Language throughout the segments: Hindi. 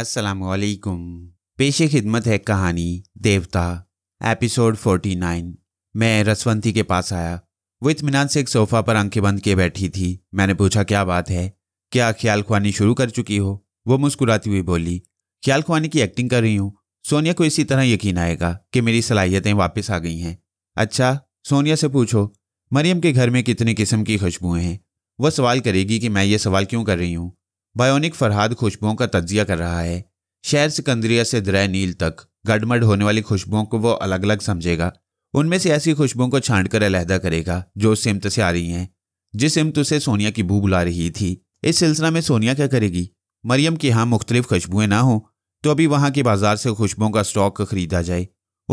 असलकुम पेशे खिदमत है कहानी देवता एपिसोड 49 मैं रसवंती के पास आया वो इतमान से एक सोफ़ा पर आंखें बंद किए बैठी थी मैंने पूछा क्या बात है क्या ख्याल खुआनी शुरू कर चुकी हो वो मुस्कुराती हुई बोली ख्याल खुआनी की एक्टिंग कर रही हूँ सोनिया को इसी तरह यकीन आएगा कि मेरी सलाहियतें वापस आ गई हैं अच्छा सोनिया से पूछो मरियम के घर में कितने किस्म की खुशबुएं हैं वह सवाल करेगी कि मैं ये सवाल क्यों कर रही हूँ बायोनिक फरहाद खुशबुओं का तजिया कर रहा है शहर सिकंदरिया से द्रय नील तक गडमड होने वाली खुशबुओं को वो अलग अलग समझेगा उनमें से ऐसी खुशबुओं को छांट कर अलहदा करेगा जो सिमत से आ रही हैं जिस सिमत उसे सोनिया की बू बुला रही थी इस सिलसिला में सोनिया क्या करेगी मरियम के यहाँ मुख्तलिफ खुशबुएं ना हों तो अभी वहाँ के बाजार से खुशबुओं का स्टॉक खरीदा जाए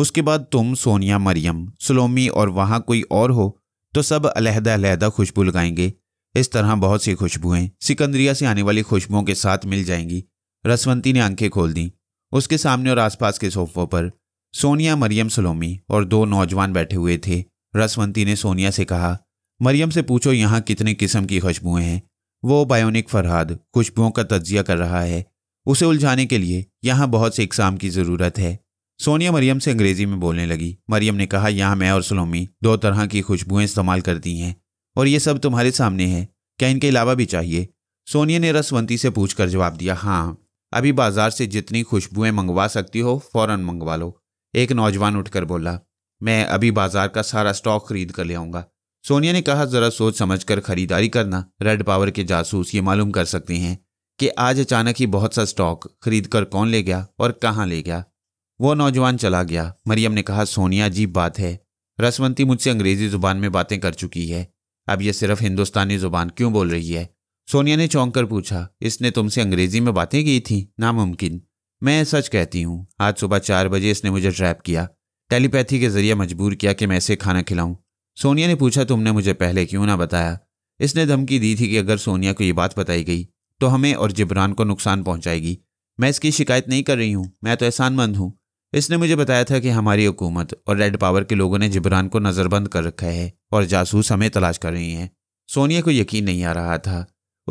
उसके बाद तुम सोनिया मरियम सलोमी और वहाँ कोई और हो तो सब अलहदा अलहदा खुशबू लगाएंगे इस तरह बहुत सी खुशबुएं सिकंदरिया से आने वाली खुशबुओं के साथ मिल जाएंगी रसवंती ने आंखें खोल दी उसके सामने और आसपास के सोफों पर सोनिया मरियम सलोमी और दो नौजवान बैठे हुए थे रसवंती ने सोनिया से कहा मरियम से पूछो यहाँ कितने किस्म की खुशबुएं हैं वो बायोनिक फरहाद खुशबुओं का तजिया कर रहा है उसे उलझाने के लिए यहाँ बहुत से इकसाम की ज़रूरत है सोनिया मरियम से अंग्रेज़ी में बोलने लगी मरियम ने कहा यहाँ मैं और सलोमी दो तरह की खुशबुएं इस्तेमाल करती हैं और ये सब तुम्हारे सामने है क्या इनके अलावा भी चाहिए सोनिया ने रसवंती से पूछकर जवाब दिया हाँ अभी बाजार से जितनी खुशबुएं मंगवा सकती हो फौरन मंगवा लो एक नौजवान उठकर बोला मैं अभी बाजार का सारा स्टॉक खरीद कर ले आऊंगा सोनिया ने कहा जरा सोच समझकर खरीदारी करना रेड पावर के जासूस ये मालूम कर सकते हैं कि आज अचानक ही बहुत सा स्टॉक खरीद कर कौन ले गया और कहाँ ले गया वो नौजवान चला गया मरियम ने कहा सोनिया अजीब बात है रसवंती मुझसे अंग्रेजी जुबान में बातें कर चुकी है अब ये सिर्फ हिंदुस्तानी जुबान क्यों बोल रही है सोनिया ने चौंक कर पूछा इसने तुमसे अंग्रेजी में बातें की थी नामुमकिन मैं सच कहती हूँ आज सुबह चार बजे इसने मुझे ट्रैप किया टेलीपैथी के जरिए मजबूर किया कि मैं इसे खाना खिलाऊं सोनिया ने पूछा तुमने मुझे पहले क्यों ना बताया इसने धमकी दी थी कि अगर सोनिया को ये बात बताई गई तो हमें और जिब्रान को नुकसान पहुंचाएगी मैं इसकी शिकायत नहीं कर रही हूँ मैं तो एहसानमंद हूँ इसने मुझे बताया था कि हमारी हुकूमत और रेड पावर के लोगों ने जिब्रान को नज़रबंद कर रखा है और जासूस हमें तलाश कर रही हैं सोनिया को यकीन नहीं आ रहा था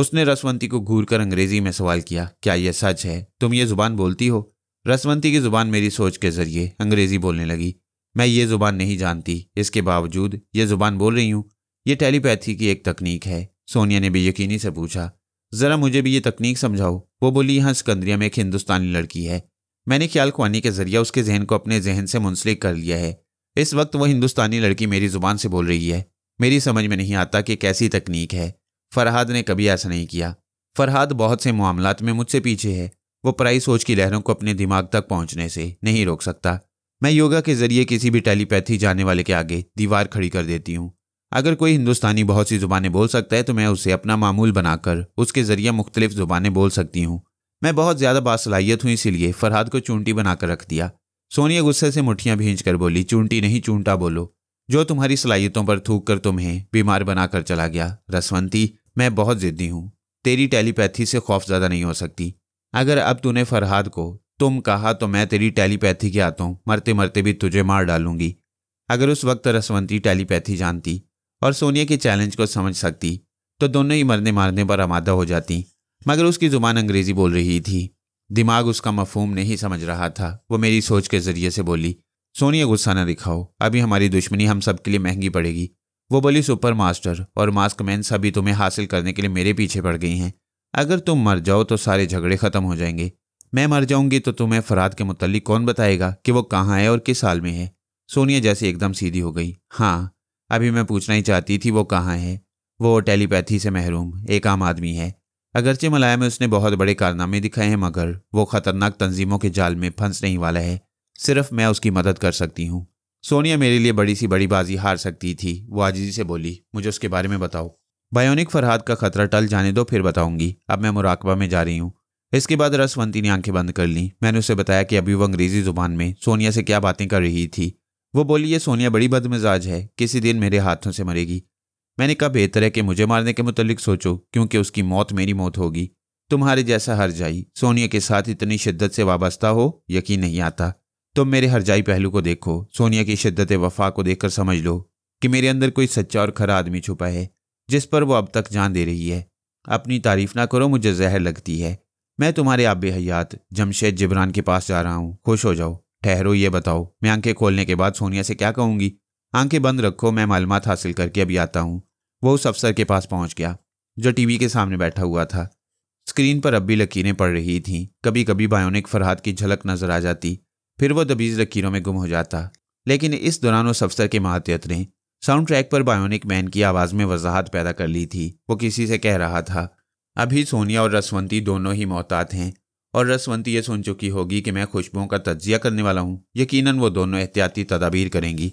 उसने रसवंती को घूर कर अंग्रेजी में सवाल किया क्या यह सच है तुम ये जुबान बोलती हो रसवंती की जुबान मेरी सोच के जरिए अंग्रेजी बोलने लगी मैं ये जुबान नहीं जानती इसके बावजूद ये जुबान बोल रही हूँ ये टेलीपैथी की एक तकनीक है सोनिया ने भी यकीनी से पूछा ज़रा मुझे भी ये तकनीक समझाओ वो बोली यहाँ सिकंदरिया में एक हिंदुस्तानी लड़की है मैंने ख्याल खुआनी के जरिए उसके जहन को अपने जहन से मुंसलिक कर लिया है इस वक्त वह हिंदुस्तानी लड़की मेरी जुबान से बोल रही है मेरी समझ में नहीं आता कि कैसी तकनीक है फरहाद ने कभी ऐसा नहीं किया फरहाद बहुत से मामलात में मुझसे पीछे है वो पराई सोच की लहरों को अपने दिमाग तक पहुंचने से नहीं रोक सकता मैं योगा के जरिए किसी भी टेलीपैथी जाने वाले के आगे दीवार खड़ी कर देती हूँ अगर कोई हिंदुस्तानी बहुत सी जुबानें बोल सकता है तो मैं उसे अपना मामूल बनाकर उसके जरिए मुख्तलिफ जुबानें बोल सकती हूँ मैं बहुत ज़्यादा बासलाहियत हूँ इसीलिए फरहाद को चूंटी बनाकर रख दिया सोनिया गुस्से से मुठियां भींच कर बोली चूंटी नहीं चूंटा बोलो जो तुम्हारी सलाहियतों पर थूक कर तुम्हें बीमार बनाकर चला गया रसवंती मैं बहुत ज़िद्दी हूँ तेरी टेलीपैथी से खौफ ज़्यादा नहीं हो सकती अगर अब तूने फरहाद को तुम कहा तो मैं तेरी टेलीपैथी के आता हूँ मरते मरते भी तुझे मार डालूंगी अगर उस वक्त रसवंती टेलीपैथी जानती और सोनिया के चैलेंज को समझ सकती तो दोनों ही मरने मारने पर आमादा हो जाती मगर उसकी ज़ुबान अंग्रेज़ी बोल रही थी दिमाग उसका मफहूम नहीं समझ रहा था वो मेरी सोच के ज़रिए से बोली सोनिया गुस्सा ना दिखाओ अभी हमारी दुश्मनी हम सब के लिए महंगी पड़ेगी वो बोली सुपर मास्टर और मास्क मैन सभी तुम्हें हासिल करने के लिए मेरे पीछे पड़ गई हैं अगर तुम मर जाओ तो सारे झगड़े ख़त्म हो जाएंगे मैं मर जाऊंगी तो तुम्हें फराद के मुतलिक कौन बताएगा कि वो कहाँ है और किस हाल में है सोनिया जैसे एकदम सीधी हो गई हाँ अभी मैं पूछना ही चाहती थी वो कहाँ है वो टेलीपैथी से महरूम एक आम आदमी है अगरचे मलाया में उसने बहुत बड़े कारनामे दिखाए हैं मगर वो खतरनाक तंजीमों के जाल में फंस नहीं वाला है सिर्फ मैं उसकी मदद कर सकती हूँ सोनिया मेरे लिए बड़ी सी बड़ी बाजी हार सकती थी वो आजीजी से बोली मुझे उसके बारे में बताओ बायोनिक फरहाद का खतरा टल जाने दो फिर बताऊंगी अब मैं मुराकबा में जा रही हूँ इसके बाद रसवंती ने आंखें बंद कर ली मैंने उसे बताया कि अभी वो अंग्रेजी जुबान में सोनिया से क्या बातें कर रही थी वो बोली ये सोनिया बड़ी बदमिजाज है किसी दिन मेरे हाथों से मरेगी मैंने कहा बेहतर है कि मुझे मारने के मुतलिक सोचो क्योंकि उसकी मौत मेरी मौत होगी तुम्हारे जैसा हरजाई सोनिया के साथ इतनी शिद्दत से वाबस्ता हो यकीन नहीं आता तुम मेरे हरजाई पहलू को देखो सोनिया की शिद्दत वफा को देखकर समझ लो कि मेरे अंदर कोई सच्चा और खरा आदमी छुपा है जिस पर वो अब तक जान दे रही है अपनी तारीफ ना करो मुझे जहर लगती है मैं तुम्हारे आब हयात जमशेद जिब्रान के पास जा रहा हूँ खुश हो जाओ ठहरो ये बताओ मैं आंखें खोलने के बाद सोनिया से क्या कहूँगी आंखें बंद रखो मैं मालूम हासिल करके अभी आता हूँ वो उस अफसर के पास पहुँच गया जो टीवी के सामने बैठा हुआ था स्क्रीन पर अब भी लकीरें पड़ रही थीं कभी कभी बायोनिक फरहाद की झलक नजर आ जाती फिर वो दबीज लकीरों में गुम हो जाता लेकिन इस दौरान उस अफसर के महात्यत ने साउंड ट्रैक पर बायोनिक मैन की आवाज़ में वजाहत पैदा कर ली थी वो किसी से कह रहा था अभी सोनिया और रसवंती दोनों ही मोहतात हैं और रसवंती ये सुन चुकी होगी कि मैं खुशबुओं का तजिया करने वाला हूँ यकीनन वो दोनों एहतियाती तदाबीर करेंगी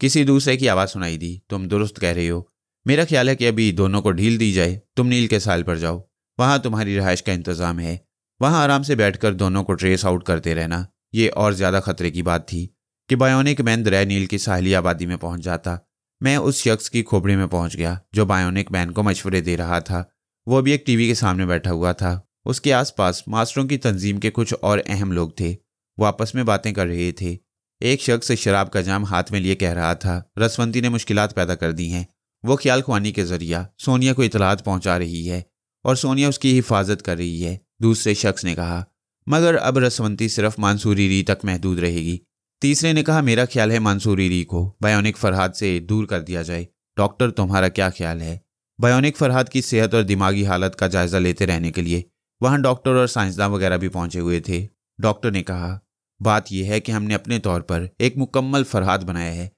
किसी दूसरे की आवाज़ सुनाई दी तुम दुरुस्त कह रही हो मेरा ख्याल है कि अभी दोनों को ढील दी जाए तुम नील के साल पर जाओ वहाँ तुम्हारी रहाइश का इंतज़ाम है वहाँ आराम से बैठकर दोनों को ट्रेस आउट करते रहना ये और ज़्यादा खतरे की बात थी कि बायोनिक मैन दरिया नील की साहली आबादी में पहुँच जाता मैं उस शख्स की खोपड़ी में पहुँच गया जो बायोनिक मैन को मशवरे दे रहा था वो भी एक टीवी के सामने बैठा हुआ था उसके आसपास मास्टरों की तंजीम के कुछ और अहम लोग थे वो आपस में बातें कर रहे थे एक शख्स शराब का जाम हाथ में लिए कह रहा था रसवंती ने मुश्किल पैदा कर दी हैं वो ख्याल खुआनी के जरिया सोनिया को इतलात पहुंचा रही है और सोनिया उसकी हिफाजत कर रही है दूसरे शख्स ने कहा मगर अब रसवंती सिर्फ मानसूरी री तक महदूद रहेगी तीसरे ने कहा मेरा ख्याल है मानसूरी री को बायोनिक फरहाद से दूर कर दिया जाए डॉक्टर तुम्हारा क्या ख्याल है बायोनिक फरहाद की सेहत और दिमागी हालत का जायजा लेते रहने के लिए वहाँ डॉक्टर और साइंसदान वगैरह भी पहुंचे हुए थे डॉक्टर ने कहा बात यह है कि हमने अपने तौर पर एक मुकम्मल फरहाद बनाया है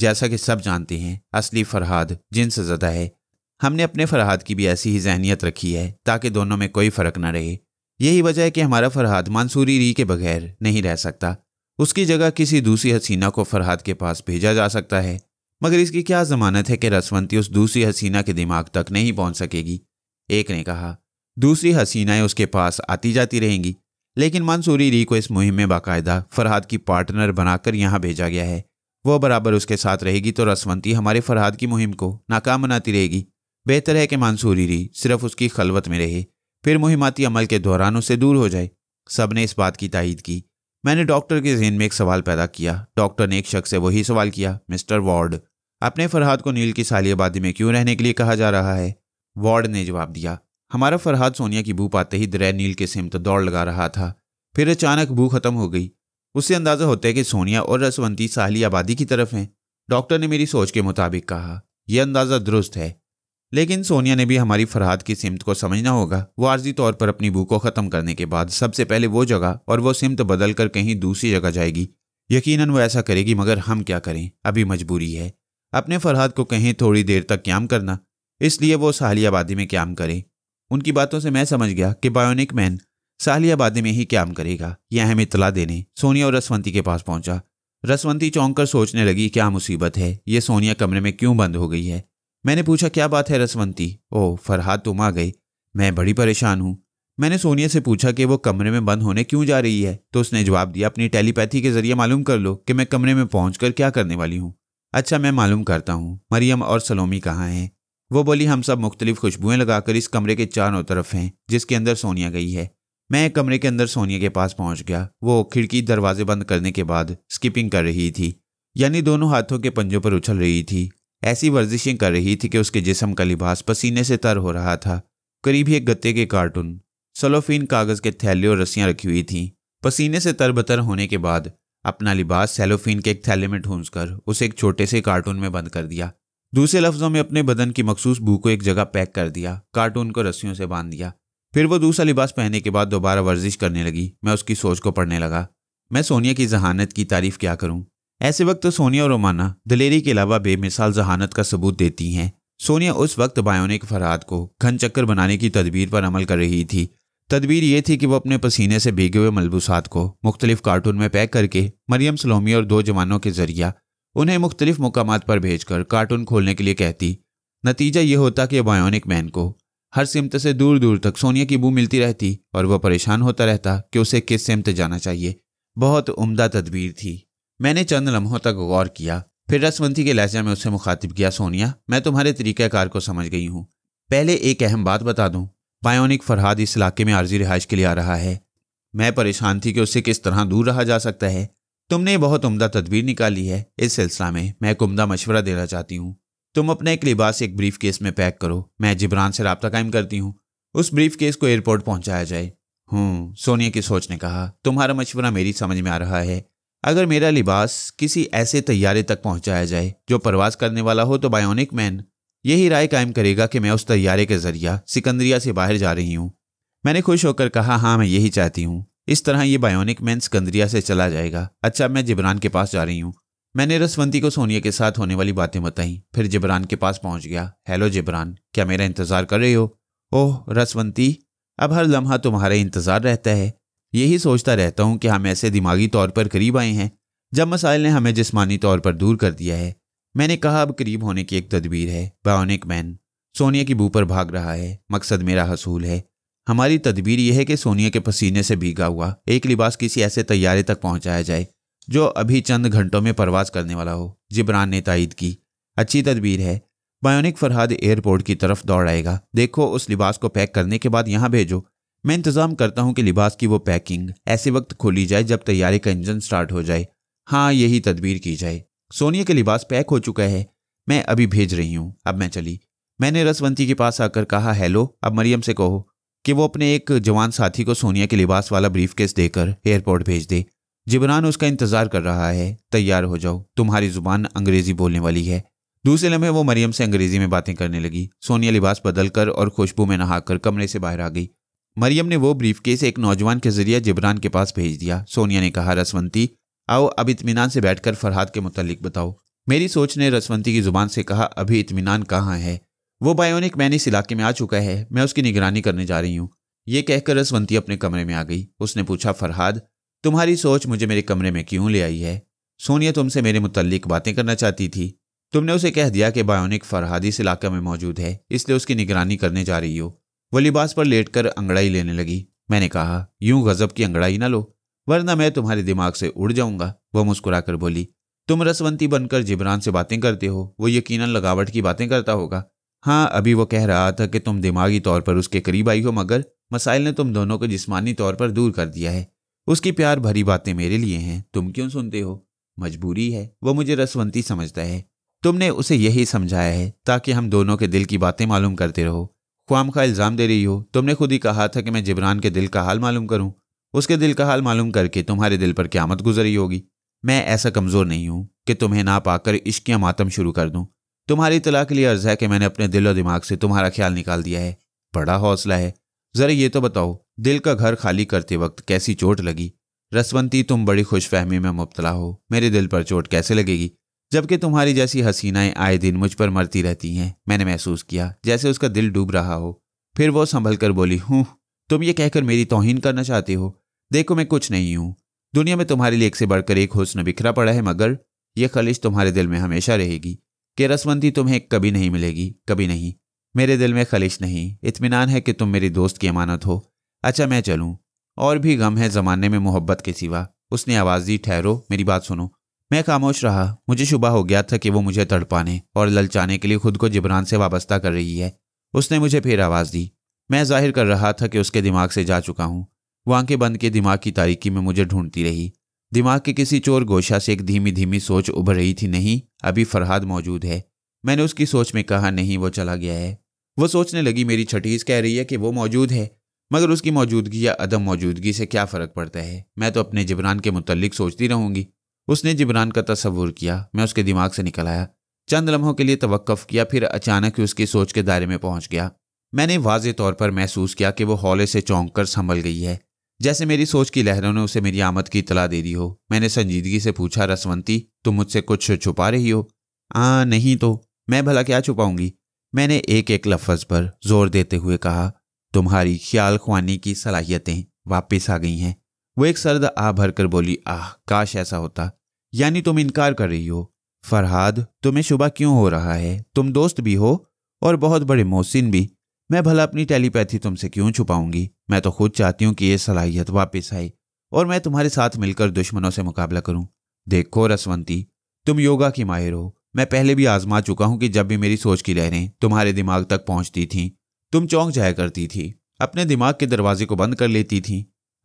जैसा कि सब जानते हैं असली फरहाद जिन से ज़्यादा है हमने अपने फरहाद की भी ऐसी ही जहनीत रखी है ताकि दोनों में कोई फ़र्क न रहे यही वजह है कि हमारा फरहाद मानसूरी री के बगैर नहीं रह सकता उसकी जगह किसी दूसरी हसीना को फरहाद के पास भेजा जा सकता है मगर इसकी क्या जमानत है कि रसवंती उस दूसरी हसीना के दिमाग तक नहीं पहुंच सकेगी एक ने कहा दूसरी हसीनाएं उसके पास आती जाती रहेंगी लेकिन मंसूरी री को इस मुहिम में बाकायदा फरहाद की पार्टनर बनाकर यहाँ भेजा गया है वो बराबर उसके साथ रहेगी तो रसवंती हमारे फरहाद की मुहिम को नाकाम बनाती रहेगी बेहतर है कि मंसूरी री सिर्फ उसकी खलवत में रहे फिर मुहिमाती अमल के दौरान उससे दूर हो जाए सब ने इस बात की तायद की मैंने डॉक्टर के जहन में एक सवाल पैदा किया डॉक्टर ने एक शख्स से वही सवाल किया मिस्टर वार्ड अपने फरहाद को नील की सालियाबादी में क्यों रहने के लिए कहा जा रहा है वार्ड ने जवाब दिया हमारा फरहाद सोनिया की भू पाते ही दरै नील के सिमत तो दौड़ लगा रहा था फिर अचानक भू खत्म हो गई उससे अंदाजा होता है कि सोनिया और रसवंती साहली आबादी की तरफ हैं डॉक्टर ने मेरी सोच के मुताबिक कहा यह अंदाज़ा दुरुस्त है लेकिन सोनिया ने भी हमारी फरहाद की सिमत को समझना होगा वो आर्जी तौर पर अपनी बू को ख़त्म करने के बाद सबसे पहले वो जगह और वो सिमत तो बदल कर कहीं दूसरी जगह जाएगी यकीनन वो ऐसा करेगी मगर हम क्या करें अभी मजबूरी है अपने फरहाद को कहीं थोड़ी देर तक क्याम करना इसलिए वो साहली आबादी में क्याम करें उनकी बातों से मैं समझ गया कि बायोनिक मैन सालियाबादी में ही क्या करेगा यह अहम इतला देने सोनिया और रसवंती के पास पहुंचा रसवंती चौंक कर सोचने लगी क्या मुसीबत है ये सोनिया कमरे में क्यों बंद हो गई है मैंने पूछा क्या बात है रसवंती ओह फरहाद तुम आ गई मैं बड़ी परेशान हूँ मैंने सोनिया से पूछा कि वो कमरे में बंद होने क्यों जा रही है तो उसने जवाब दिया अपनी टेलीपैथी के जरिए मालूम कर लो कि मैं कमरे में पहुँच क्या करने वाली हूँ अच्छा मैं मालूम करता हूँ मरियम और सलोमी कहाँ हैं वो बोली हम सब मुख्तलिफ खुशबुएं लगाकर इस कमरे के चारों तरफ हैं जिसके अंदर सोनिया गई है मैं कमरे के अंदर सोनिया के पास पहुंच गया वो खिड़की दरवाजे बंद करने के बाद स्किपिंग कर रही थी यानी दोनों हाथों के पंजों पर उछल रही थी ऐसी वर्जिशें कर रही थी कि उसके जिसम का लिबास पसीने से तर हो रहा था करीब ही एक गत्ते के कार्टून सलोफीन कागज़ के थैले और रस्सियाँ रखी हुई थीं पसीने से तरबतर होने के बाद अपना लिबास सेलोफीन के एक थैले में ढूंढ कर उसे एक छोटे से कार्टून में बंद कर दिया दूसरे लफ्जों में अपने बदन की मखसूस बू को एक जगह पैक कर दिया कार्टून को रस्सियों से बांध दिया फिर वो दूसरा लिबास पहनने के बाद दोबारा वर्जिश करने लगी मैं उसकी सोच को पढ़ने लगा मैं सोनिया की जहानत की तारीफ क्या करूं ऐसे वक्त तो सोनिया और रोमाना दलेरी के अलावा बेमिसाल जहानत का सबूत देती हैं सोनिया उस वक्त बायोनिक फरहाद को घन चक्कर बनाने की तदबीर पर अमल कर रही थी तदबीर ये थी कि वो अपने पसीने से भीगे हुए मलबूसात को मुख्तलिफ कार्टून में पैक करके मरियम सलोमी और दो जवानों के जरिया उन्हें मुख्तलिफ मकाम पर भेजकर कार्टून खोलने के लिए कहती नतीजा ये होता कि बायोनिक मैन को हर सिमत से दूर दूर तक सोनिया की बू मिलती रहती और वह परेशान होता रहता कि उसे किस सिमत जाना चाहिए बहुत उम्दा तदबीर थी मैंने चंद लम्हों तक गौर किया फिर रसवंती के लहजा में उससे मुखातिब किया सोनिया मैं तुम्हारे तरीक़ाकार को समझ गई हूँ पहले एक अहम बात बता दूँ बायोनिक फरहाद इस इलाके में आर्जी रिहाइश के लिए आ रहा है मैं परेशान थी कि उससे किस तरह दूर रहा जा सकता है तुमने बहुत उम्दा तदबीर निकाली है इस सिलसिला में मैं एक उम्दा मशवरा देना चाहती हूँ तुम अपना एक लिबास एक ब्रीफ केस में पैक करो मैं जिब्रान से रबता कायम करती हूँ उस ब्रीफ केस को एयरपोर्ट पहुँचाया जाए हूँ सोनिया की सोच ने कहा तुम्हारा मशवरा मेरी समझ में आ रहा है अगर मेरा लिबास किसी ऐसे तैयारे तक पहुँचाया जाए जो परवाज करने वाला हो तो बायोनिक मैन यही राय कायम करेगा कि मैं उस तैयारे के जरिया सिकंदरिया से बाहर जा रही हूँ मैंने खुश होकर कहा हाँ मैं यही चाहती हूँ इस तरह ये बायोनिक मैन स्कंदरिया से चला जाएगा अच्छा मैं जिबरान के पास जा रही हूँ मैंने रसवंती को सोनिया के साथ होने वाली बातें बताई फिर जिबरान के पास पहुंच गया हेलो जिबरान क्या मेरा इंतज़ार कर रहे हो ओह रसवंती अब हर लम्हा तुम्हारा इंतज़ार रहता है यही सोचता रहता हूँ कि हम ऐसे दिमागी तौर पर करीब आए हैं जब मसाइल ने हमें जिस्मानी तौर पर दूर कर दिया है मैंने कहा अब करीब होने की एक तदबीर है बायोनिक मैन सोनिया की बू पर भाग रहा है मकसद मेरा हसूल है हमारी तदबीर यह है कि सोनिया के पसीने से भीगा हुआ एक लिबास किसी ऐसे तैयारे तक पहुंचाया जाए जो अभी चंद घंटों में परवाज करने वाला हो जिब्रान ने तायद की अच्छी तदबीर है बायोनिक फरहाद एयरपोर्ट की तरफ दौड़ आएगा देखो उस लिबास को पैक करने के बाद यहाँ भेजो मैं इंतज़ाम करता हूँ कि लिबास की वो पैकिंग ऐसे वक्त खोली जाए जब तैयारे का इंजन स्टार्ट हो जाए हाँ यही तदबीर की जाए सोनिया के लिबास पैक हो चुका है मैं अभी भेज रही हूँ अब मैं चली मैंने रसवंती के पास आकर कहा हेलो अब मरियम से कहो कि वो अपने एक जवान साथी को सोनिया के लिबास वाला ब्रीफ केस देकर एयरपोर्ट भेज दे जिबरान उसका इंतजार कर रहा है तैयार हो जाओ तुम्हारी जुबान अंग्रेजी बोलने वाली है दूसरे लम्हे वो मरियम से अंग्रेजी में बातें करने लगी सोनिया लिबास बदल कर और खुशबू में नहाकर कमरे से बाहर आ गई मरियम ने वो ब्रीफ केस एक नौजवान के जरिए जिबरान के पास भेज दिया सोनिया ने कहा रसवंती आओ अब इतमान से बैठकर फरहाद के मुतलिक बताओ मेरी सोच ने रसवंती की जुबान से कहा अभी इतमान कहाँ है वो बायोनिक मैन इस इलाके में आ चुका है मैं उसकी निगरानी करने जा रही हूँ ये कहकर रसवंती अपने कमरे में आ गई उसने पूछा फरहाद तुम्हारी सोच मुझे मेरे कमरे में क्यों ले आई है सोनिया तुमसे मेरे मुतलिक बातें करना चाहती थी तुमने उसे कह दिया कि बायोनिक फरहाद इस इलाके में मौजूद है इसलिए उसकी निगरानी करने जा रही हो वो लिबास पर लेट कर अंगड़ाई लेने लगी मैंने कहा यूं गजब की अंगड़ाई ना लो वरना मैं तुम्हारे दिमाग से उड़ जाऊंगा वह मुस्कुराकर बोली तुम रसवंती बनकर जिबरान से बातें करते हो वो यकीनन लगावट की बातें करता होगा हाँ अभी वो कह रहा था कि तुम दिमागी तौर पर उसके करीब आई हो मगर मसाइल ने तुम दोनों को जिस्मानी तौर पर दूर कर दिया है उसकी प्यार भरी बातें मेरे लिए हैं तुम क्यों सुनते हो मजबूरी है वो मुझे रसवंती समझता है तुमने उसे यही समझाया है ताकि हम दोनों के दिल की बातें मालूम करते रहो ख्वाम का इल्ज़ाम दे रही हो तुमने खुद ही कहा था कि मैं जिबरान के दिल का हाल मालूम करूं उसके दिल का हाल मालूम करके तुम्हारे दिल पर क्यामत गुजरी होगी मैं ऐसा कमज़ोर नहीं हूं कि तुम्हें ना पाकर इश्किया मातम शुरू कर दूं तुम्हारी तलाक के लिए अर्ज है कि मैंने अपने दिल और दिमाग से तुम्हारा ख्याल निकाल दिया है बड़ा हौसला है जरा ये तो बताओ दिल का घर खाली करते वक्त कैसी चोट लगी रसवंती तुम बड़ी खुशफहमी में मुबतला हो मेरे दिल पर चोट कैसे लगेगी जबकि तुम्हारी जैसी हसीनाएं आए दिन मुझ पर मरती रहती हैं मैंने महसूस किया जैसे उसका दिल डूब रहा हो फिर वो संभल कर बोली हूँ तुम ये कहकर मेरी तोहिन करना चाहते हो देखो मैं कुछ नहीं हूँ दुनिया में तुम्हारे लिए एक से बढ़कर एक हुस्न बिखरा पड़ा है मगर यह खलिश तुम्हारे दिल में हमेशा रहेगी कि रसमंदी तुम्हें कभी नहीं मिलेगी कभी नहीं मेरे दिल में खलिश नहीं इतमान है कि तुम मेरी दोस्त की अमानत हो अच्छा मैं चलूँ और भी गम है ज़माने में मोहब्बत के सिवा उसने आवाज़ दी ठहरो मेरी बात सुनो मैं खामोश रहा मुझे शुबा हो गया था कि वो मुझे तड़पाने और ललचाने के लिए खुद को जिबरान से वाबस्ता कर रही है उसने मुझे फिर आवाज़ दी मैं जाहिर कर रहा था कि उसके दिमाग से जा चुका हूँ वो आंखें बंद के दिमाग की तारीकी में मुझे ढूंढती रही दिमाग के किसी चोर गोशा से एक धीमी धीमी सोच उभर रही थी नहीं अभी फरहाद मौजूद है मैंने उसकी सोच में कहा नहीं वो चला गया है वो सोचने लगी मेरी छठीज कह रही है कि वो मौजूद है मगर उसकी मौजूदगी या अदम मौजूदगी से क्या फ़र्क पड़ता है मैं तो अपने ज़िबरान के मुतलिक सोचती रहूंगी उसने जबरान का तस्वुर किया मैं उसके दिमाग से निकल आया चंद लम्हों के लिए तवक्फ़ किया फिर अचानक ही उसकी सोच के दायरे में पहुंच गया मैंने वाज तौर पर महसूस किया कि वो हौले से चौंक कर संभल गई है जैसे मेरी सोच की लहरों ने उसे मेरी आमद की इतला दे दी हो मैंने संजीदगी से पूछा रसवंती तुम मुझसे कुछ छुपा रही हो आ हाँ, नहीं तो मैं भला क्या छुपाऊंगी मैंने एक एक लफ्ज़ पर जोर देते हुए कहा तुम्हारी ख्याल ख्वानी की सलाहियतें वापस आ गई हैं वो एक सर्द आ भर कर बोली आह काश ऐसा होता यानी तुम इनकार कर रही हो फरहाद तुम्हें शुबा क्यों हो रहा है तुम दोस्त भी हो और बहुत बड़े मोहसिन भी मैं भला अपनी टेलीपैथी तुमसे क्यों छुपाऊंगी मैं तो खुद चाहती हूँ कि ये सलाहियत वापस आए और मैं तुम्हारे साथ मिलकर दुश्मनों से मुकाबला करूँ देखो रसवंती तुम योगा की माहिर हो मैं पहले भी आजमा चुका हूँ कि जब भी मेरी सोच की लहरें तुम्हारे दिमाग तक पहुँचती थीं तुम चौंक जाया करती थी अपने दिमाग के दरवाजे को बंद कर लेती थी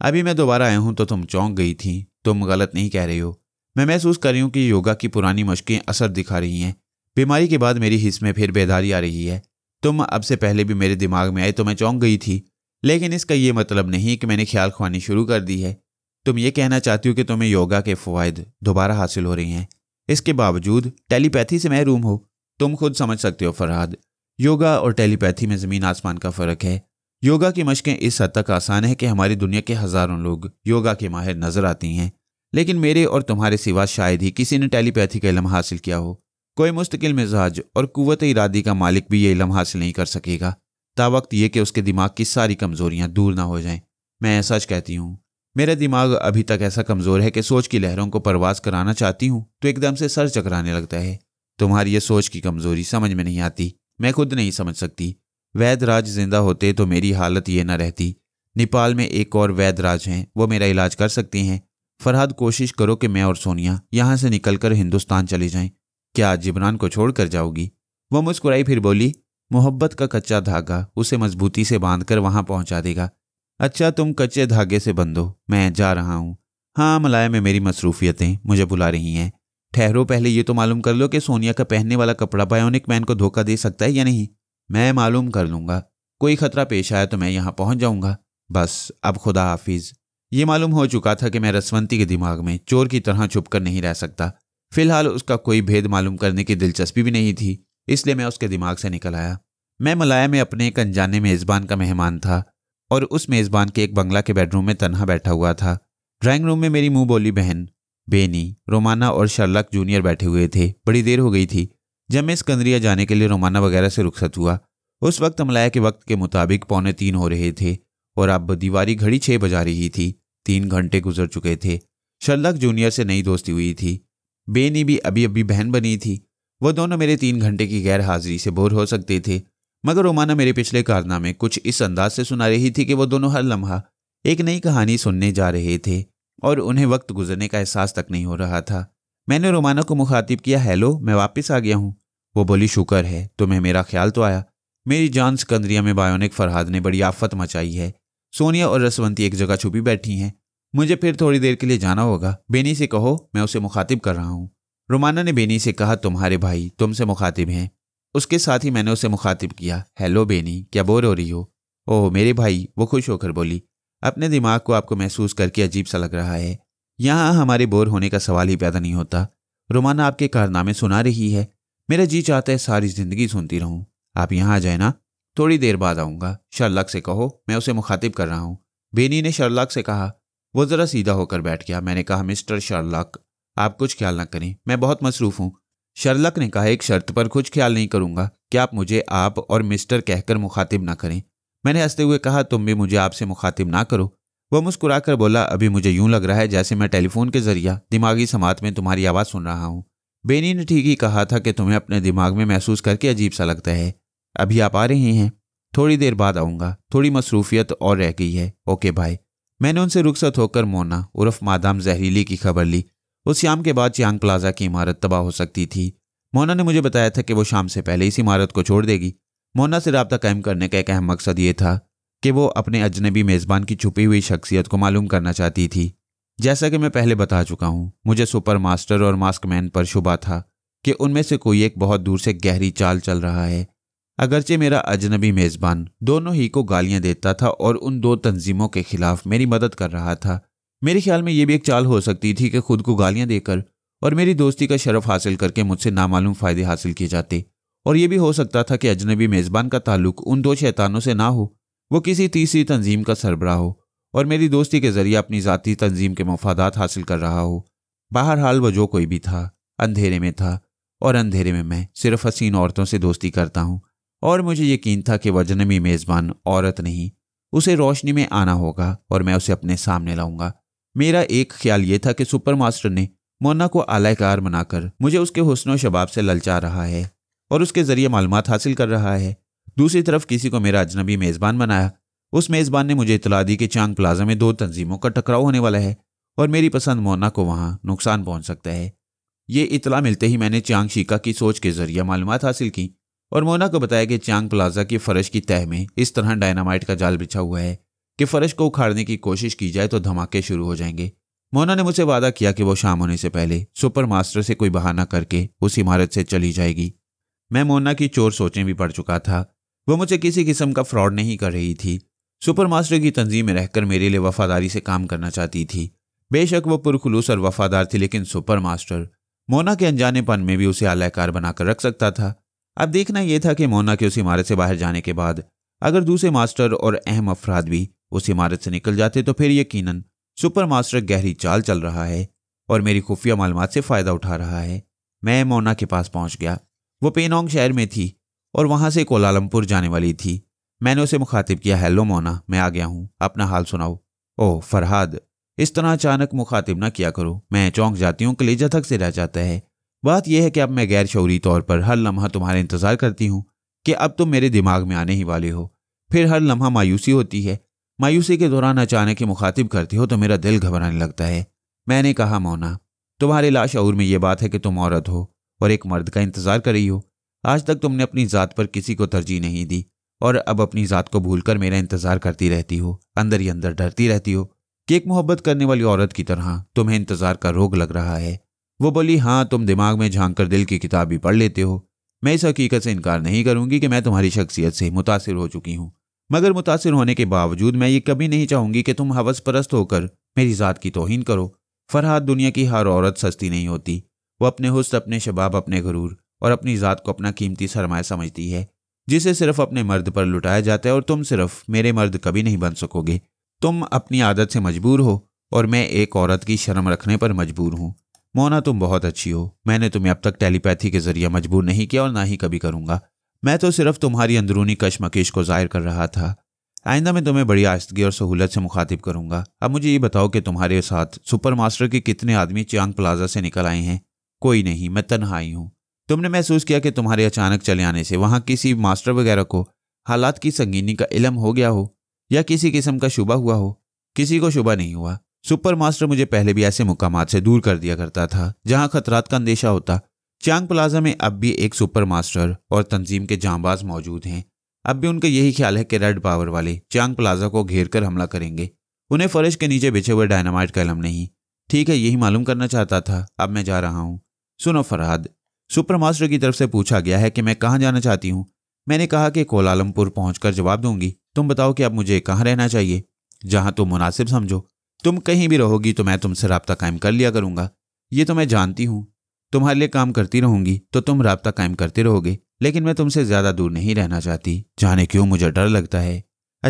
अभी मैं दोबारा आया हूँ तो तुम चौंक गई थी तुम गलत नहीं कह रही हो मैं महसूस कर रही हूं कि योगा की पुरानी मशकें असर दिखा रही हैं बीमारी के बाद मेरी हिस्स में फिर बेदारी आ रही है तुम अब से पहले भी मेरे दिमाग में आए तो मैं चौंक गई थी लेकिन इसका ये मतलब नहीं कि मैंने ख्याल खुआनी शुरू कर दी है तुम ये कहना चाहती हो कि तुम्हें योगा के फ़वाद दोबारा हासिल हो रही हैं इसके बावजूद टेलीपैथी से महरूम हो तुम खुद समझ सकते हो फरहाद योगा और टेलीपैथी में ज़मीन आसमान का फ़र्क है योगा की मशक़ें इस हद तक आसान है कि हमारी दुनिया के हज़ारों लोग योगा के माहिर नज़र आती हैं लेकिन मेरे और तुम्हारे सिवा शायद ही किसी ने टेलीपैथी का इलम हासिल किया हो कोई मुस्तकिल मिजाज और कुत इरादी का मालिक भी ये इलम हासिल नहीं कर सकेगा ता वक्त ये कि उसके दिमाग की सारी कमज़ोरियाँ दूर ना हो जाएं मैं ऐसा कहती हूँ मेरा दिमाग अभी तक ऐसा कमज़ोर है कि सोच की लहरों को परवाज कराना चाहती हूँ तो एकदम से सर चकराने लगता है तुम्हारी ये सोच की कमज़ोरी समझ में नहीं आती मैं खुद नहीं समझ सकती वैदराज जिंदा होते तो मेरी हालत ये ना रहती नेपाल में एक और वैदराज हैं वो मेरा इलाज कर सकती हैं फरहाद कोशिश करो कि मैं और सोनिया यहाँ से निकलकर हिंदुस्तान चले जाएं क्या आज जिब्रान को छोड़कर जाओगी वह मुस्कुराई फिर बोली मोहब्बत का कच्चा धागा उसे मजबूती से बांधकर वहां पहुंचा देगा अच्छा तुम कच्चे धागे से बंधो मैं जा रहा हूँ हाँ मलाया में मेरी मसरूफियतें मुझे बुला रही हैं ठहरो पहले ये तो मालूम कर लो कि सोनिया का पहनने वाला कपड़ा बायोनिक मैन को धोखा दे सकता है या नहीं मैं मालूम कर लूँगा कोई खतरा पेश आया तो मैं यहाँ पहुँच जाऊँगा बस अब खुदा हाफिज ये मालूम हो चुका था कि मैं रसवंती के दिमाग में चोर की तरह छुप कर नहीं रह सकता फिलहाल उसका कोई भेद मालूम करने की दिलचस्पी भी नहीं थी इसलिए मैं उसके दिमाग से निकल आया मैं मलाया में अपने एक अनजाने मेज़बान का मेहमान था और उस मेज़बान के एक बंगला के बेडरूम में तनहा बैठा हुआ था ड्राइंग रूम में मेरी मुंह बोली बहन बेनी रोमाना और शर्लक जूनियर बैठे हुए थे बड़ी देर हो गई थी जब मैं स्कंदरिया जाने के लिए रोमाना वगैरह से रुखसत हुआ उस वक्त मलाया के वक्त के मुताबिक पौने तीन हो रहे थे और अब दीवारी घड़ी छः बजा रही थी तीन घंटे गुजर चुके थे शर्लक जूनियर से नई दोस्ती हुई थी बेनी भी अभी अभी बहन बनी थी वो दोनों मेरे तीन घंटे की गैर हाजिरी से बोर हो सकते थे मगर रोमाना मेरे पिछले कारनामे कुछ इस अंदाज से सुना रही थी कि वो दोनों हर लम्हा एक नई कहानी सुनने जा रहे थे और उन्हें वक्त गुजरने का एहसास तक नहीं हो रहा था मैंने रोमाना को मुखातिब किया हेलो मैं वापस आ गया हूँ वो बोली शुक्र है तुम्हें मेरा ख्याल तो आया मेरी जान सिकंदरिया में बायोनिक फरहाद ने बड़ी आफत मचाई है सोनिया और रसवंती एक जगह छुपी बैठी हैं मुझे फिर थोड़ी देर के लिए जाना होगा बेनी से कहो मैं उसे मुखातिब कर रहा हूँ रोमाना ने बेनी से कहा तुम्हारे भाई तुमसे मुखातिब हैं उसके साथ ही मैंने उसे मुखातिब किया हेलो बेनी क्या बोर हो रही हो ओह मेरे भाई वो खुश होकर बोली अपने दिमाग को आपको महसूस करके अजीब सा लग रहा है यहाँ हमारे बोर होने का सवाल ही पैदा नहीं होता रोमाना आपके कारनामे सुना रही है मेरा जी चाहता है सारी जिंदगी सुनती रहूं आप यहाँ आ जाए ना थोड़ी देर बाद आऊँगा शर्लक से कहो मैं उसे मुखातिब कर रहा हूँ बेनी ने शर्लक से कहा वो ज़रा सीधा होकर बैठ गया मैंने कहा मिस्टर शर्लक आप कुछ ख्याल ना करें मैं बहुत मसरूफ़ हूँ शर्लक ने कहा एक शर्त पर कुछ ख्याल नहीं करूँगा क्या आप मुझे आप और मिस्टर कहकर मुखातिब ना करें मैंने हंसते हुए कहा तुम भी मुझे आपसे मुखातिब ना करो वह मुस्कुरा कर बोला अभी मुझे यूं लग रहा है जैसे मैं टेलीफोन के जरिया दिमागी समात में तुम्हारी आवाज़ सुन रहा हूँ बेनी ने ठीक ही कहा था कि तुम्हें अपने दिमाग में महसूस करके अजीब सा लगता है अभी आप आ रहे हैं थोड़ी देर बाद आऊँगा थोड़ी मसरूफियत और रह गई है ओके भाई मैंने उनसे रुखसत होकर मोना उर्फ मादाम जहरीली की खबर ली उस शाम के बाद चियांग प्लाजा की इमारत तबाह हो सकती थी मोना ने मुझे बताया था कि वो शाम से पहले इस इमारत को छोड़ देगी मोना से रबता कायम करने का एक अहम मकसद ये था कि वो अपने अजनबी मेज़बान की छुपी हुई शख्सियत को मालूम करना चाहती थी जैसा कि मैं पहले बता चुका हूँ मुझे सुपर मास्टर और मास्क मैन पर शुबा था कि उनमें से कोई एक बहुत दूर से गहरी चाल चल रहा है अगरचे मेरा अजनबी मेज़बान दोनों ही को गालियां देता था और उन दो तंजीमों के खिलाफ मेरी मदद कर रहा था मेरे ख्याल में यह भी एक चाल हो सकती थी कि खुद को गालियां देकर और मेरी दोस्ती का शरफ हासिल करके मुझसे नामालूम फ़ायदे हासिल किए जाते और यह भी हो सकता था कि अजनबी मेज़बान का ताल्लुक उन दो शैतानों से ना हो वो किसी तीसरी तंजीम का सरबरा हो और मेरी दोस्ती के ज़रिए अपनी ज़ाती तंजीम के मफादात हासिल कर रहा हो बहरहाल वह जो कोई भी था अंधेरे में था और अंधेरे में मैं सिर्फ हसीन औरतों से दोस्ती करता हूँ और मुझे यकीन था कि वजन जन्मी मेज़बान औरत नहीं उसे रोशनी में आना होगा और मैं उसे अपने सामने लाऊंगा मेरा एक ख्याल ये था कि सुपर मास्टर ने मोना को आलायकार बनाकर मुझे उसके हुसन शबाब से ललचा रहा है और उसके ज़रिए मालूम हासिल कर रहा है दूसरी तरफ किसी को मेरा अजनबी मेज़बान बनाया उस मेज़बान ने मुझे इतला दी कि चांग प्लाजा में दो तंजीमों का टकराव होने वाला है और मेरी पसंद मोना को वहाँ नुकसान पहुँच सकता है ये इतला मिलते ही मैंने चांग शीका की सोच के ज़रिए मालूम हासिल की और मोना को बताया कि चांग प्लाजा की फर्श की तह में इस तरह डायनामाइट का जाल बिछा हुआ है कि फर्श को उखाड़ने की कोशिश की जाए तो धमाके शुरू हो जाएंगे मोना ने मुझसे वादा किया कि वो शाम होने से पहले सुपर मास्टर से कोई बहाना करके उस इमारत से चली जाएगी मैं मोना की चोर सोचें भी पड़ चुका था वो मुझे किसी किस्म का फ्रॉड नहीं कर रही थी सुपर मास्टर की तंजीम में रहकर मेरे लिए वफादारी से काम करना चाहती थी बेशक वो पुरखलूस और वफादार थी लेकिन सुपर मास्टर मोना के अनजानेपन में भी उसे आलाकार बनाकर रख सकता था अब देखना यह था कि मोना के उस इमारत से बाहर जाने के बाद अगर दूसरे मास्टर और अहम अफराद भी उस इमारत से निकल जाते तो फिर यक़ीन सुपर मास्टर गहरी चाल चल रहा है और मेरी खुफिया मालूम से फ़ायदा उठा रहा है मैं मोना के पास पहुंच गया वो पेनोंग शहर में थी और वहां से कोलालमपुर जाने वाली थी मैंने उसे मुखातिब किया हेलो मोना मैं आ गया हूँ अपना हाल सुनाओ ओह फरहाद इस तरह अचानक मुखातिब ना किया करो मैं चौंक जाती हूँ कलेजा थक से रह जाता है बात यह है कि अब मैं गैर शौरी तौर पर हर लम्हा तुम्हारे इंतज़ार करती हूँ कि अब तुम मेरे दिमाग में आने ही वाले हो फिर हर लम्हा मायूसी होती है मायूसी के दौरान अचानक ही मुखातिब करती हो तो मेरा दिल घबराने लगता है मैंने कहा मौना तुम्हारे लाशूर में यह बात है कि तुम औरत हो और एक मर्द का इंतज़ार कर रही हो आज तक तुमने अपनी ज़ात पर किसी को तरजीह नहीं दी और अब अपनी ज़ात को भूलकर मेरा इंतज़ार करती रहती हो अंदर ही अंदर डरती रहती हो कि एक मोहब्बत करने वाली औरत की तरह तुम्हें इंतज़ार का रोग लग रहा है वो बोली हाँ तुम दिमाग में झांक कर दिल की किताब भी पढ़ लेते हो मैं इस हकीकत से इनकार नहीं करूंगी कि मैं तुम्हारी शख्सियत से मुतासर हो चुकी हूँ मगर मुतासर होने के बावजूद मैं ये कभी नहीं चाहूंगी कि तुम हवस परस्त होकर मेरी ज़ात की तोहन करो फरहाद दुनिया की हर औरत सस्ती नहीं होती वो अपने हस्त अपने शबाब अपने गरूर और अपनी ज़ात को अपना कीमती सरमाया समझती है जिसे सिर्फ अपने मर्द पर लुटाया जाता है और तुम सिर्फ मेरे मर्द कभी नहीं बन सकोगे तुम अपनी आदत से मजबूर हो और मैं एक औरत की शर्म रखने पर मजबूर हूँ मोना तुम बहुत अच्छी हो मैंने तुम्हें अब तक टेलीपैथी के जरिए मजबूर नहीं किया और ना ही कभी करूंगा मैं तो सिर्फ तुम्हारी अंदरूनी कशमकेश को जाहिर कर रहा था आइंदा मैं तुम्हें बड़ी आस्तगी और सहूलत से मुखातिब करूंगा अब मुझे ये बताओ कि तुम्हारे साथ सुपर मास्टर के कितने आदमी चियांग प्लाजा से निकल आए हैं कोई नहीं मैं तन्हाई हूँ तुमने महसूस किया कि तुम्हारे अचानक चले आने से वहाँ किसी मास्टर वगैरह को हालात की संगीनी का इलम हो गया हो या किसी किस्म का शुबा हुआ हो किसी को शुबा नहीं हुआ सुपर मास्टर मुझे पहले भी ऐसे मुकाम से दूर कर दिया करता था जहां खतरात का अंदेशा होता चांग प्लाजा में अब भी एक सुपर मास्टर और तंजीम के जांबाज मौजूद हैं अब भी उनका यही ख्याल है कि रेड पावर वाले चांग प्लाजा को घेर कर हमला करेंगे उन्हें फर्श के नीचे बिछे हुए डायनामाइट का इलम नहीं ठीक है यही मालूम करना चाहता था अब मैं जा रहा हूँ सुनो फरहाद सुपर मास्टर की तरफ से पूछा गया है कि मैं कहाँ जाना चाहती हूँ मैंने कहा कि कोलालमपुर पहुँच जवाब दूंगी तुम बताओ कि अब मुझे कहाँ रहना चाहिए जहाँ तुम मुनासिब समझो तुम कहीं भी रहोगी तो मैं तुमसे रबता कायम कर लिया करूंगा ये तो मैं जानती हूँ तुम्हारे लिए काम करती रहूंगी तो तुम रबता कायम करते रहोगे लेकिन मैं तुमसे ज़्यादा दूर नहीं रहना चाहती जाने क्यों मुझे डर लगता है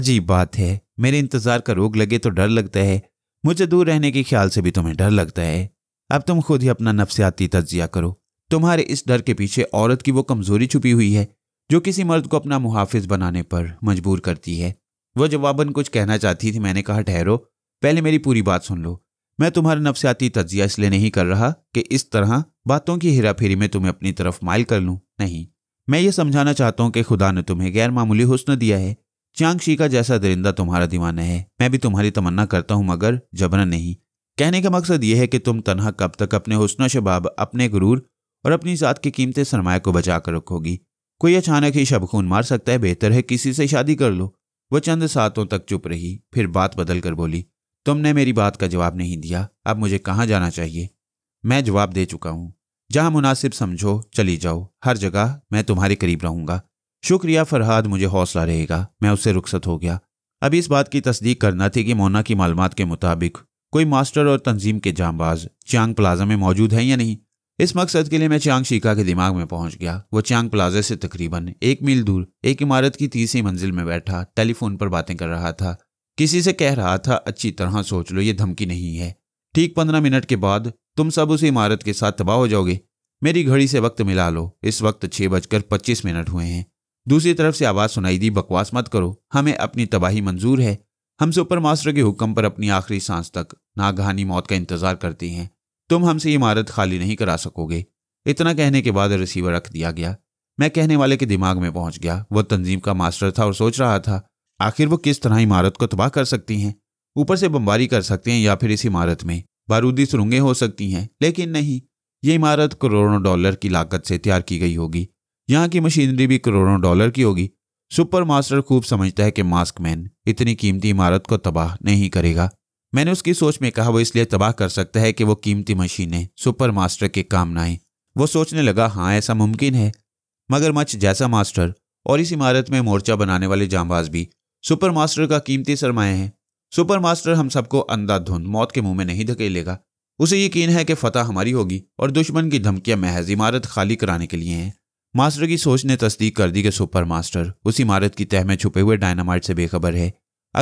अजीब बात है मेरे इंतज़ार का रोग लगे तो डर लगता है मुझे दूर रहने के ख्याल से भी तुम्हें डर लगता है अब तुम खुद ही अपना नफ्सियाती तजिया करो तुम्हारे इस डर के पीछे औरत की वो कमज़ोरी छुपी हुई है जो किसी मर्द को अपना मुहाफिज बनाने पर मजबूर करती है वो जवाबन कुछ कहना चाहती थी मैंने कहा ठहरो पहले मेरी पूरी बात सुन लो मैं तुम्हारे नफसियाती तजिया इसलिए नहीं कर रहा कि इस तरह बातों की हेरा फेरी में तुम्हें अपनी तरफ माइल कर लूँ नहीं मैं ये समझाना चाहता हूँ कि खुदा ने तुम्हें गैर मामूली हुस्न दिया है चांगशी शी का जैसा दरिंदा तुम्हारा दीवाना है मैं भी तुम्हारी तमन्ना करता हूँ मगर जबरन नहीं कहने का मकसद ये है कि तुम तनहा कब तक अपने हुसन शबाब अपने गुरूर और अपनी ज़ात के कीमतें सरमाए को बचा कर रखोगी कोई अचानक ही शब खून मार सकता है बेहतर है किसी से शादी कर लो वह चंद सातों तक चुप रही फिर बात बदल कर बोली तुमने मेरी बात का जवाब नहीं दिया अब मुझे कहाँ जाना चाहिए मैं जवाब दे चुका हूँ जहाँ मुनासिब समझो चली जाओ हर जगह मैं तुम्हारे करीब रहूँगा शुक्रिया फरहाद मुझे हौसला रहेगा मैं उससे रुखसत हो गया अब इस बात की तस्दीक करना थी कि मोना की मालूम के मुताबिक कोई मास्टर और तंजीम के जामबाज चांग प्लाजा में मौजूद हैं या नहीं इस मकसद के लिए मैं च्यांग शीका के दिमाग में पहुंच गया वो च्यांग प्लाजा से तकरीबन एक मील दूर एक इमारत की तीसरी मंजिल में बैठा टेलीफोन पर बातें कर रहा था किसी से कह रहा था अच्छी तरह सोच लो ये धमकी नहीं है ठीक पंद्रह मिनट के बाद तुम सब उस इमारत के साथ तबाह हो जाओगे मेरी घड़ी से वक्त मिला लो इस वक्त छः बजकर पच्चीस मिनट हुए हैं दूसरी तरफ से आवाज़ सुनाई दी बकवास मत करो हमें अपनी तबाही मंजूर है हम सुपर मास्टर के हुक्म पर अपनी आखिरी सांस तक नागहानी मौत का इंतजार करती हैं तुम हमसे इमारत खाली नहीं करा सकोगे इतना कहने के बाद रिसीवर रख दिया गया मैं कहने वाले के दिमाग में पहुंच गया वह तंजीम का मास्टर था और सोच रहा था आखिर वो किस तरह इमारत को तबाह कर सकती हैं ऊपर से बमबारी कर सकते हैं या फिर इस इमारत में बारूदी सुरंगें हो सकती हैं लेकिन नहीं ये इमारत करोड़ों डॉलर की लागत से तैयार की गई होगी यहाँ की मशीनरी भी करोड़ों डॉलर की होगी सुपर मास्टर खूब समझता है कि मास्क मैन इतनी कीमती इमारत को तबाह नहीं करेगा मैंने उसकी सोच में कहा वो इसलिए तबाह कर सकता है कि वो कीमती मशीनें सुपर मास्टर के काम न आएं। वो सोचने लगा हाँ ऐसा मुमकिन है मगर मच जैसा मास्टर और इस इमारत में मोर्चा बनाने वाले जांबाज भी सुपर मास्टर का कीमती सरमाया है सुपर मास्टर हम सबको अंधाधुंध मौत के मुंह में नहीं धकेलेगा उसे यकीन है कि फतह हमारी होगी और दुश्मन की धमकियां महज इमारत खाली कराने के लिए हैं मास्टर की सोच ने तस्दीक कर दी कि सुपर मास्टर उस इमारत की तह में छुपे हुए डायनामाइट से बेखबर है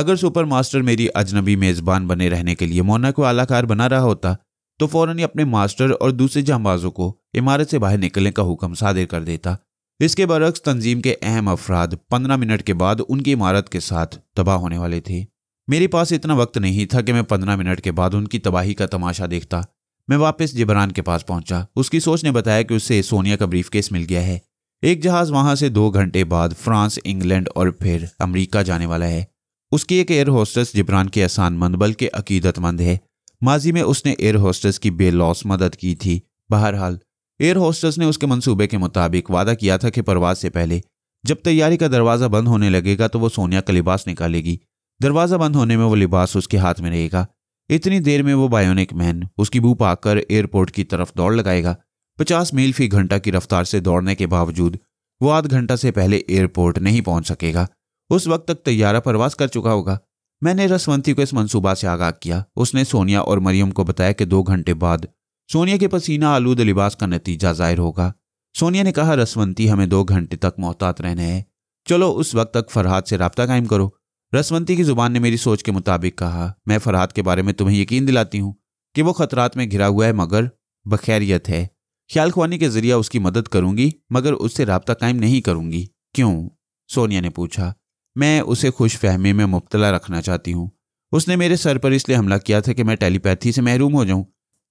अगर सुपर मास्टर मेरी अजनबी मेज़बान बने रहने के लिए मोना को आलाकार बना रहा होता तो फौरन ही अपने मास्टर और दूसरे जांबाजों को इमारत से बाहर निकलने का हुक्म सादिर कर देता इसके बरक्स तंजीम के अहम अफराद पंद्रह मिनट के बाद उनकी इमारत के साथ तबाह होने वाले थे मेरे पास इतना वक्त नहीं था कि मैं पंद्रह मिनट के बाद उनकी तबाही का तमाशा देखता मैं वापस जिबरान के पास पहुंचा उसकी सोच ने बताया कि उससे सोनिया का ब्रीफ केस मिल गया है एक जहाज वहां से दो घंटे बाद फ्रांस इंग्लैंड और फिर अमरीका जाने वाला है उसकी एक एयर होस्टेस जिब्रान के आसान मंद बल्कि अकीदतमंद है माजी में उसने एयर होस्टेस की बेलौस मदद की थी बहरहाल एयर होस्टर्स ने उसके मंसूबे के मुताबिक वादा किया था कि प्रवास से पहले जब तैयारी का दरवाज़ा बंद होने लगेगा तो वो सोनिया का लिबास निकालेगी दरवाज़ा बंद होने में वो लिबास उसके हाथ में रहेगा इतनी देर में वो बायोनिक मैन उसकी बू आकर एयरपोर्ट की तरफ दौड़ लगाएगा पचास मील फी घंटा की रफ्तार से दौड़ने के बावजूद वो आध घंटा से पहले एयरपोर्ट नहीं पहुंच सकेगा उस वक्त तक तैयारा प्रवास कर चुका होगा मैंने रसवंती को इस मंसूबा से आगाह किया उसने सोनिया और मरियम को बताया कि दो घंटे बाद सोनिया के पसीना आलूद लिबास का नतीजा जाहिर होगा सोनिया ने कहा रसवंती हमें दो घंटे तक मोहतात रहने हैं चलो उस वक्त तक फरहाद से रबता कायम करो रसवंती की जुबान ने मेरी सोच के मुताबिक कहा मैं फरहाद के बारे में तुम्हें यकीन दिलाती हूँ कि वो खतरात में घिरा हुआ है मगर बखैरियत है ख्याल खुआनी के जरिए उसकी मदद करूंगी मगर उससे रबता कायम नहीं करूंगी क्यों सोनिया ने पूछा मैं उसे खुश फहमी में मुबतला रखना चाहती हूँ उसने मेरे सर पर इसलिए हमला किया था कि मैं टेलीपैथी से महरूम हो जाऊँ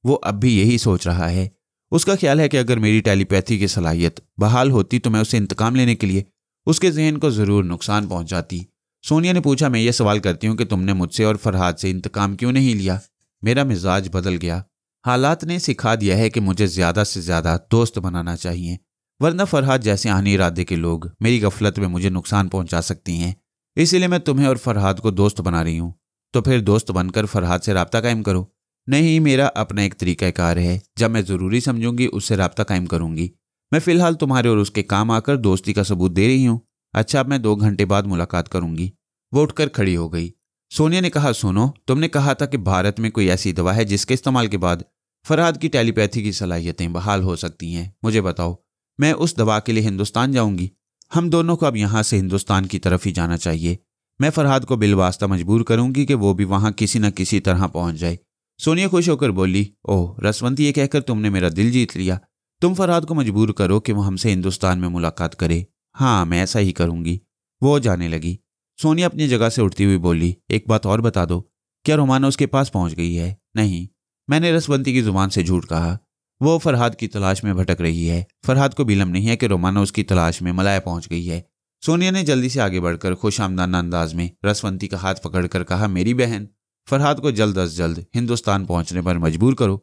वो अब भी यही सोच रहा है उसका ख्याल है कि अगर मेरी टेलीपैथी की सलाहियत बहाल होती तो मैं उसे इंतकाम लेने के लिए उसके जहन को ज़रूर नुकसान पहुंचाती सोनिया ने पूछा मैं ये सवाल करती हूँ कि तुमने मुझसे और फरहाद से इंतकाम क्यों नहीं लिया मेरा मिजाज बदल गया हालात ने सिखा दिया है कि मुझे ज़्यादा से ज़्यादा दोस्त बनाना चाहिए वरना फरहाद जैसे आने इरादे के लोग मेरी गफलत में मुझे नुकसान पहुंचा सकती हैं इसीलिए मैं तुम्हें और फरहाद को दोस्त बना रही हूँ तो फिर दोस्त बनकर फरहाद से रबता कायम करो नहीं मेरा अपना एक तरीक़ाकार है जब मैं ज़रूरी समझूंगी उससे रबता कायम करूंगी मैं फ़िलहाल तुम्हारे और उसके काम आकर दोस्ती का सबूत दे रही हूँ अच्छा अब मैं दो घंटे बाद मुलाकात करूंगी वो उठकर खड़ी हो गई सोनिया ने कहा सुनो तुमने कहा था कि भारत में कोई ऐसी दवा है जिसके इस्तेमाल के बाद फरहाद की टेलीपैथी की सलाहियतें बहाल हो सकती हैं मुझे बताओ मैं उस दवा के लिए हिंदुस्तान जाऊंगी हम दोनों को अब यहाँ से हिंदुस्तान की तरफ ही जाना चाहिए मैं फरहाद को बिलवास्ता मजबूर करूंगी कि वो भी वहाँ किसी न किसी तरह पहुँच जाए सोनिया खुश होकर बोली ओह रसवंती ये कहकर तुमने मेरा दिल जीत लिया तुम फरहाद को मजबूर करो कि वो हमसे हिंदुस्तान में मुलाकात करे हाँ मैं ऐसा ही करूंगी वो जाने लगी सोनिया अपनी जगह से उठती हुई बोली एक बात और बता दो क्या रोमाना उसके पास पहुंच गई है नहीं मैंने रसवंती की जुबान से झूठ कहा वो फरहाद की तलाश में भटक रही है फरहाद को बिलम नहीं है कि रोमाना उसकी तलाश में मलाया पहुंच गई है सोनिया ने जल्दी से आगे बढ़कर खुश आमदाना अंदाज में रसवंती का हाथ पकड़कर कहा मेरी बहन फरहाद को जल्द अज जल्द हिंदुस्तान पहुंचने पर मजबूर करो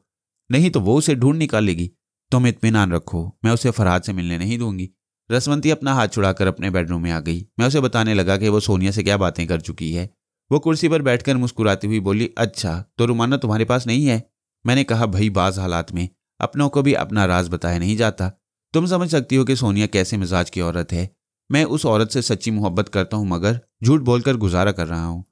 नहीं तो वो उसे ढूंढ निकालेगी तुम इतमान रखो मैं उसे फरहाद से मिलने नहीं दूंगी रसवंती अपना हाथ छुड़ाकर अपने बेडरूम में आ गई मैं उसे बताने लगा कि वो सोनिया से क्या बातें कर चुकी है वो कुर्सी पर बैठकर मुस्कुराती हुई बोली अच्छा तो रुमाना तुम्हारे पास नहीं है मैंने कहा भाई बाज हालात में अपनों को भी अपना राज बताया नहीं जाता तुम समझ सकती हो कि सोनिया कैसे मिजाज की औरत है मैं उस औरत से सच्ची मोहब्बत करता हूँ मगर झूठ बोलकर गुजारा कर रहा हूँ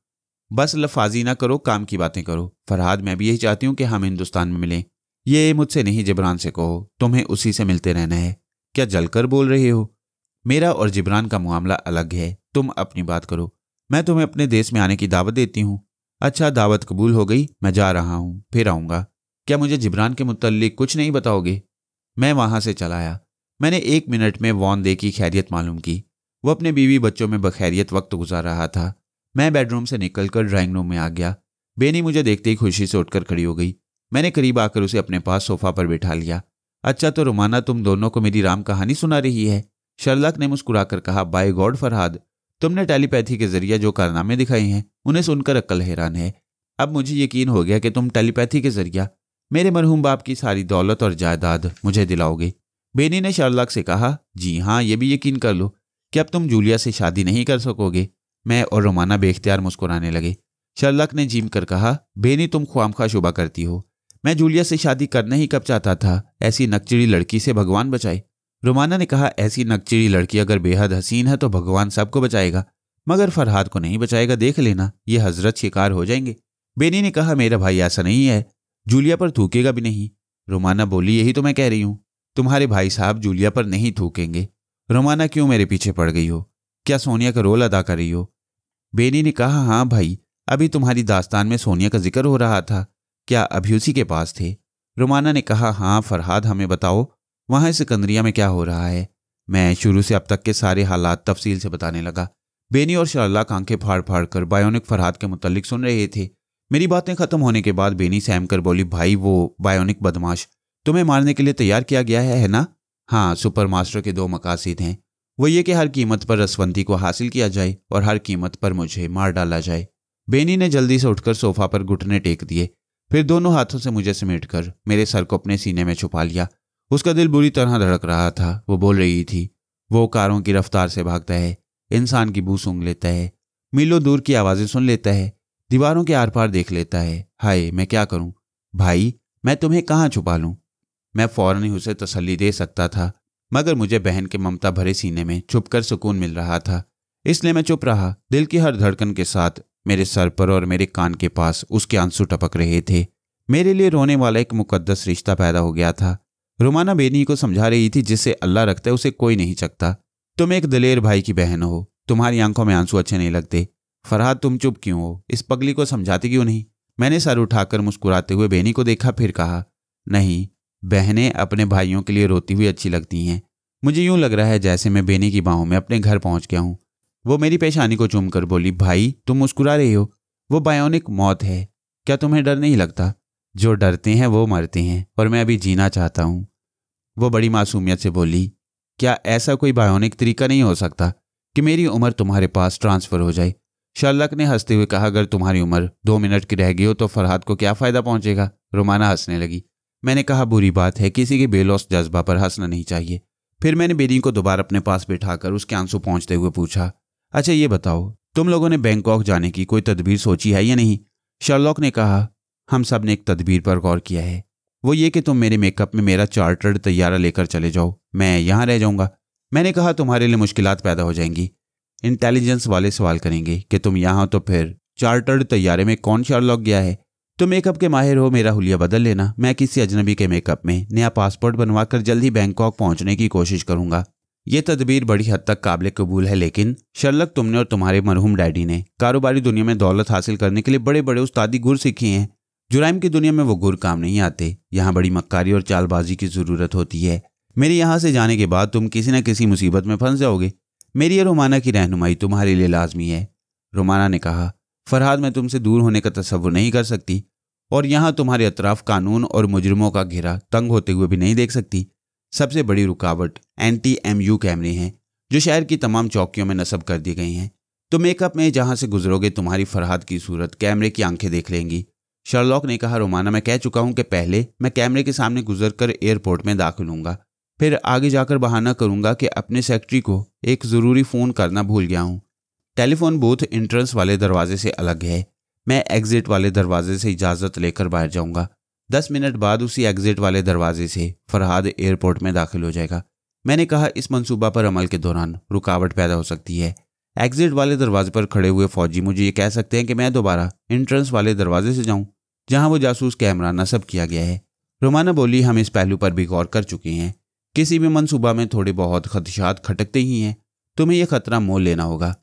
बस लफाजी ना करो काम की बातें करो फरहाद मैं भी यही चाहती हूँ कि हम हिंदुस्तान में मिलें ये मुझसे नहीं जिब्रान से कहो तुम्हें उसी से मिलते रहना है क्या जलकर बोल रहे हो मेरा और जिब्रान का मामला अलग है तुम अपनी बात करो मैं तुम्हें अपने देश में आने की दावत देती हूँ अच्छा दावत कबूल हो गई मैं जा रहा हूँ फिर आऊँगा क्या मुझे जिब्रान के मुतलिक कुछ नहीं बताओगे मैं वहाँ से चला आया मैंने एक मिनट में वॉन दे की खैरियत मालूम की वो अपने बीवी बच्चों में बखैरियत वक्त गुजार रहा था मैं बेडरूम से निकलकर ड्राइंग रूम में आ गया बेनी मुझे देखते ही खुशी से उठकर खड़ी हो गई मैंने करीब आकर उसे अपने पास सोफा पर बैठा लिया अच्छा तो रोमाना तुम दोनों को मेरी राम कहानी सुना रही है शर्लक ने मुस्कुराकर कहा बाय गॉड फरहाद तुमने टेलीपैथी के जरिए जो कारनामे दिखाए हैं उन्हें सुनकर अक्ल हैरान है अब मुझे यकीन हो गया कि तुम टेलीपैथी के जरिए मेरे मरहूम बाप की सारी दौलत और जायदाद मुझे दिलाओगे बेनी ने शार्लाक से कहा जी हाँ ये भी यकीन कर लो कि अब तुम जूलिया से शादी नहीं कर सकोगे मैं और रोमाना बेख्तियार मुस्कुराने लगे शर्लक ने जीम कर कहा बेनी तुम ख्वाम खा शुबा करती हो मैं जूलिया से शादी करने ही कब चाहता था ऐसी नकचिड़ी लड़की से भगवान बचाए रोमाना ने कहा ऐसी नकचिड़ी लड़की अगर बेहद हसीन है तो भगवान सबको बचाएगा मगर फरहाद को नहीं बचाएगा देख लेना ये हजरत शिकार हो जाएंगे बेनी ने कहा मेरा भाई ऐसा नहीं है जूलिया पर थूकेगा भी नहीं रोमाना बोली यही तो मैं कह रही हूँ तुम्हारे भाई साहब जूलिया पर नहीं थूकेंगे रोमाना क्यों मेरे पीछे पड़ गई हो क्या सोनिया का रोल अदा कर रही हो बेनी ने कहा हाँ भाई अभी तुम्हारी दास्तान में सोनिया का जिक्र हो रहा था क्या अभी उसी के पास थे रुमाना ने कहा हाँ फरहाद हमें बताओ वहां सिकंदरिया में क्या हो रहा है मैं शुरू से अब तक के सारे हालात तफसील से बताने लगा बेनी और शर्ला आंखें फाड़ फाड़ कर बायोनिक फरहाद के मुतलिक सुन रहे थे मेरी बातें ख़त्म होने के बाद बेनी सहम कर बोली भाई वो बायोनिक बदमाश तुम्हें मारने के लिए तैयार किया गया है, है ना हाँ सुपर मास्टर के दो मकासद हैं वो ये कि हर कीमत पर रसवंती को हासिल किया जाए और हर कीमत पर मुझे मार डाला जाए बेनी ने जल्दी से उठकर सोफा पर घुटने टेक दिए फिर दोनों हाथों से मुझे समेट कर मेरे सर को अपने सीने में छुपा लिया उसका दिल बुरी तरह धड़क रहा था वो बोल रही थी वो कारों की रफ्तार से भागता है इंसान की बू सूंघ लेता है मीलों दूर की आवाज़ें सुन लेता है दीवारों के आर पार देख लेता है हाय मैं क्या करूं भाई मैं तुम्हें कहाँ छुपा लूं मैं फौरन ही उसे तसल्ली दे सकता था मगर मुझे बहन के ममता भरे सीने में छुपकर सुकून मिल रहा था इसलिए मैं चुप रहा दिल की हर धड़कन के साथ मेरे सर पर और मेरे कान के पास उसके आंसू टपक रहे थे मेरे लिए रोने वाला एक मुकद्दस रिश्ता पैदा हो गया था रुमाना बेनी को समझा रही थी जिसे अल्लाह रखता है उसे कोई नहीं चकता तुम एक दलेर भाई की बहन हो तुम्हारी आंखों में आंसू अच्छे नहीं लगते फरहाद तुम चुप क्यों हो इस पगली को समझाते क्यों नहीं मैंने सर उठाकर मुस्कुराते हुए बेनी को देखा फिर कहा नहीं बहनें अपने भाइयों के लिए रोती हुई अच्छी लगती हैं मुझे यूं लग रहा है जैसे मैं बेनी की बाहों में अपने घर पहुंच गया हूं वो मेरी पेशानी को कर बोली भाई तुम मुस्कुरा रहे हो वो बायोनिक मौत है क्या तुम्हें डर नहीं लगता जो डरते हैं वो मरते हैं और मैं अभी जीना चाहता हूँ वो बड़ी मासूमियत से बोली क्या ऐसा कोई बायोनिक तरीका नहीं हो सकता कि मेरी उम्र तुम्हारे पास ट्रांसफ़र हो जाए शर्लक ने हंसते हुए कहा अगर तुम्हारी उम्र दो मिनट की रह गई हो तो फरहाद को क्या फ़ायदा पहुंचेगा रोमाना हंसने लगी मैंने कहा बुरी बात है किसी के बेलौस जज्बा पर हंसना नहीं चाहिए फिर मैंने बेरी को दोबारा अपने पास बैठाकर उसके आंसू पहुंचते हुए पूछा अच्छा ये बताओ तुम लोगों ने बैंकॉक जाने की कोई तदबीर सोची है या नहीं शर्लॉक ने कहा हम सब ने एक तदबीर पर गौर किया है वो ये कि तुम मेरे मेकअप में मेरा चार्टर्ड तैयारा लेकर चले जाओ मैं यहाँ रह जाऊँगा मैंने कहा तुम्हारे लिए मुश्किल पैदा हो जाएंगी इंटेलिजेंस वाले सवाल करेंगे कि तुम यहाँ तो फिर चार्टर्ड तैयारे में कौन शर्लॉक गया है तो मेकअप के माहिर हो मेरा हुलिया बदल लेना मैं किसी अजनबी के मेकअप में नया पासपोर्ट बनवा कर जल्दी बैंकॉक पहुंचने की कोशिश करूंगा ये तदबीर बड़ी हद तक काबिल कबूल है लेकिन शर्लक तुमने और तुम्हारे मरहूम डैडी ने कारोबारी दुनिया में दौलत हासिल करने के लिए बड़े बड़े उस्तादी गुर सीखे हैं जुराइम की दुनिया में वो गुर काम नहीं आते यहाँ बड़ी मक्कारी और चालबाजी की ज़रूरत होती है मेरे यहाँ से जाने के बाद तुम किसी न किसी मुसीबत में फंस जाओगे मेरी और रोमाना की रहनुमाई तुम्हारे लिए लाजमी है रोमाना ने कहा फरहाद मैं तुमसे दूर होने का तस्वुर नहीं कर सकती और यहाँ तुम्हारे अतराफ कानून और मुजरिमों का घेरा तंग होते हुए भी नहीं देख सकती सबसे बड़ी रुकावट एंटी एम यू कैमरे हैं जो शहर की तमाम चौकियों में नस्ब कर दी गई हैं तो मेकअप में जहाँ से गुजरोगे तुम्हारी फरहाद की सूरत कैमरे की आंखें देख लेंगी शर्लॉक ने कहा रोमाना मैं कह चुका हूँ कि पहले मैं कैमरे के सामने गुजर कर एयरपोर्ट में दाखिल हूँगा फिर आगे जाकर बहाना करूँगा कि अपने सेक्रेटरी को एक ज़रूरी फ़ोन करना भूल गया हूँ टेलीफोन बूथ एंट्रेंस वाले दरवाजे से अलग है मैं एग्जिट वाले दरवाजे से इजाज़त लेकर बाहर जाऊंगा दस मिनट बाद उसी एग्जिट वाले दरवाजे से फरहाद एयरपोर्ट में दाखिल हो जाएगा मैंने कहा इस मंसूबा पर अमल के दौरान रुकावट पैदा हो सकती है एग्जिट वाले दरवाजे पर खड़े हुए फौजी मुझे ये कह सकते हैं कि मैं दोबारा एंट्रेंस वाले दरवाजे से जाऊं जहां वो जासूस कैमरा नसब किया गया है रोमाना बोली हम इस पहलू पर भी गौर कर चुके हैं किसी भी मनसूबा में थोड़े बहुत खदशात खटकते ही हैं तुम्हें यह खतरा मोल लेना होगा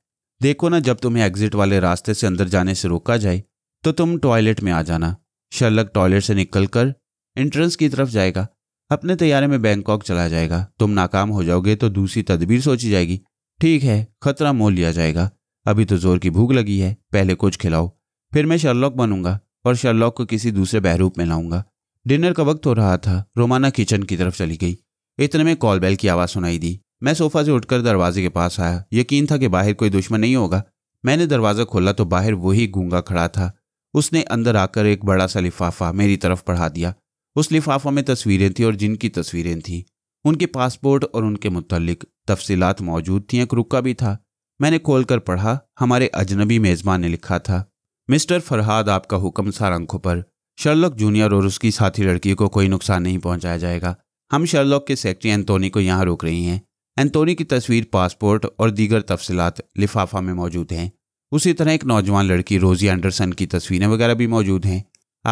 देखो ना जब तुम्हें एग्जिट वाले रास्ते से अंदर जाने से रोका जाए तो तुम टॉयलेट में आ जाना शर्लक टॉयलेट से निकलकर एंट्रेंस की तरफ जाएगा अपने तैयारे में बैंकॉक चला जाएगा तुम नाकाम हो जाओगे तो दूसरी तदबीर सोची जाएगी ठीक है खतरा मोल लिया जाएगा अभी तो जोर की भूख लगी है पहले कुछ खिलाओ फिर मैं शर्लॉक बनूंगा और शर्लॉक को किसी दूसरे बहरूप में लाऊंगा डिनर का वक्त हो रहा था रोमाना किचन की तरफ चली गई इतने में कॉल बेल की आवाज़ सुनाई दी मैं सोफा से उठकर दरवाजे के पास आया यकीन था कि बाहर कोई दुश्मन नहीं होगा मैंने दरवाज़ा खोला तो बाहर वही गूंगा खड़ा था उसने अंदर आकर एक बड़ा सा लिफाफा मेरी तरफ पढ़ा दिया उस लिफाफा में तस्वीरें थीं और जिनकी तस्वीरें थीं उनके पासपोर्ट और उनके मुतल तफसीत मौजूद थी एक रुका भी था मैंने खोलकर पढ़ा हमारे अजनबी मेज़बान ने लिखा था मिस्टर फरहाद आपका हुक्म सार अंखों पर शर्लक जूनियर और उसकी साथी लड़की को कोई नुकसान नहीं पहुंचाया जाएगा हम शर्लक के सेक्रेटरी एंटोनी को यहाँ रोक रही हैं एंतोनी की तस्वीर पासपोर्ट और दीगर तफसलत लिफाफा में मौजूद हैं उसी तरह एक नौजवान लड़की रोजी एंडरसन की तस्वीरें वगैरह भी मौजूद हैं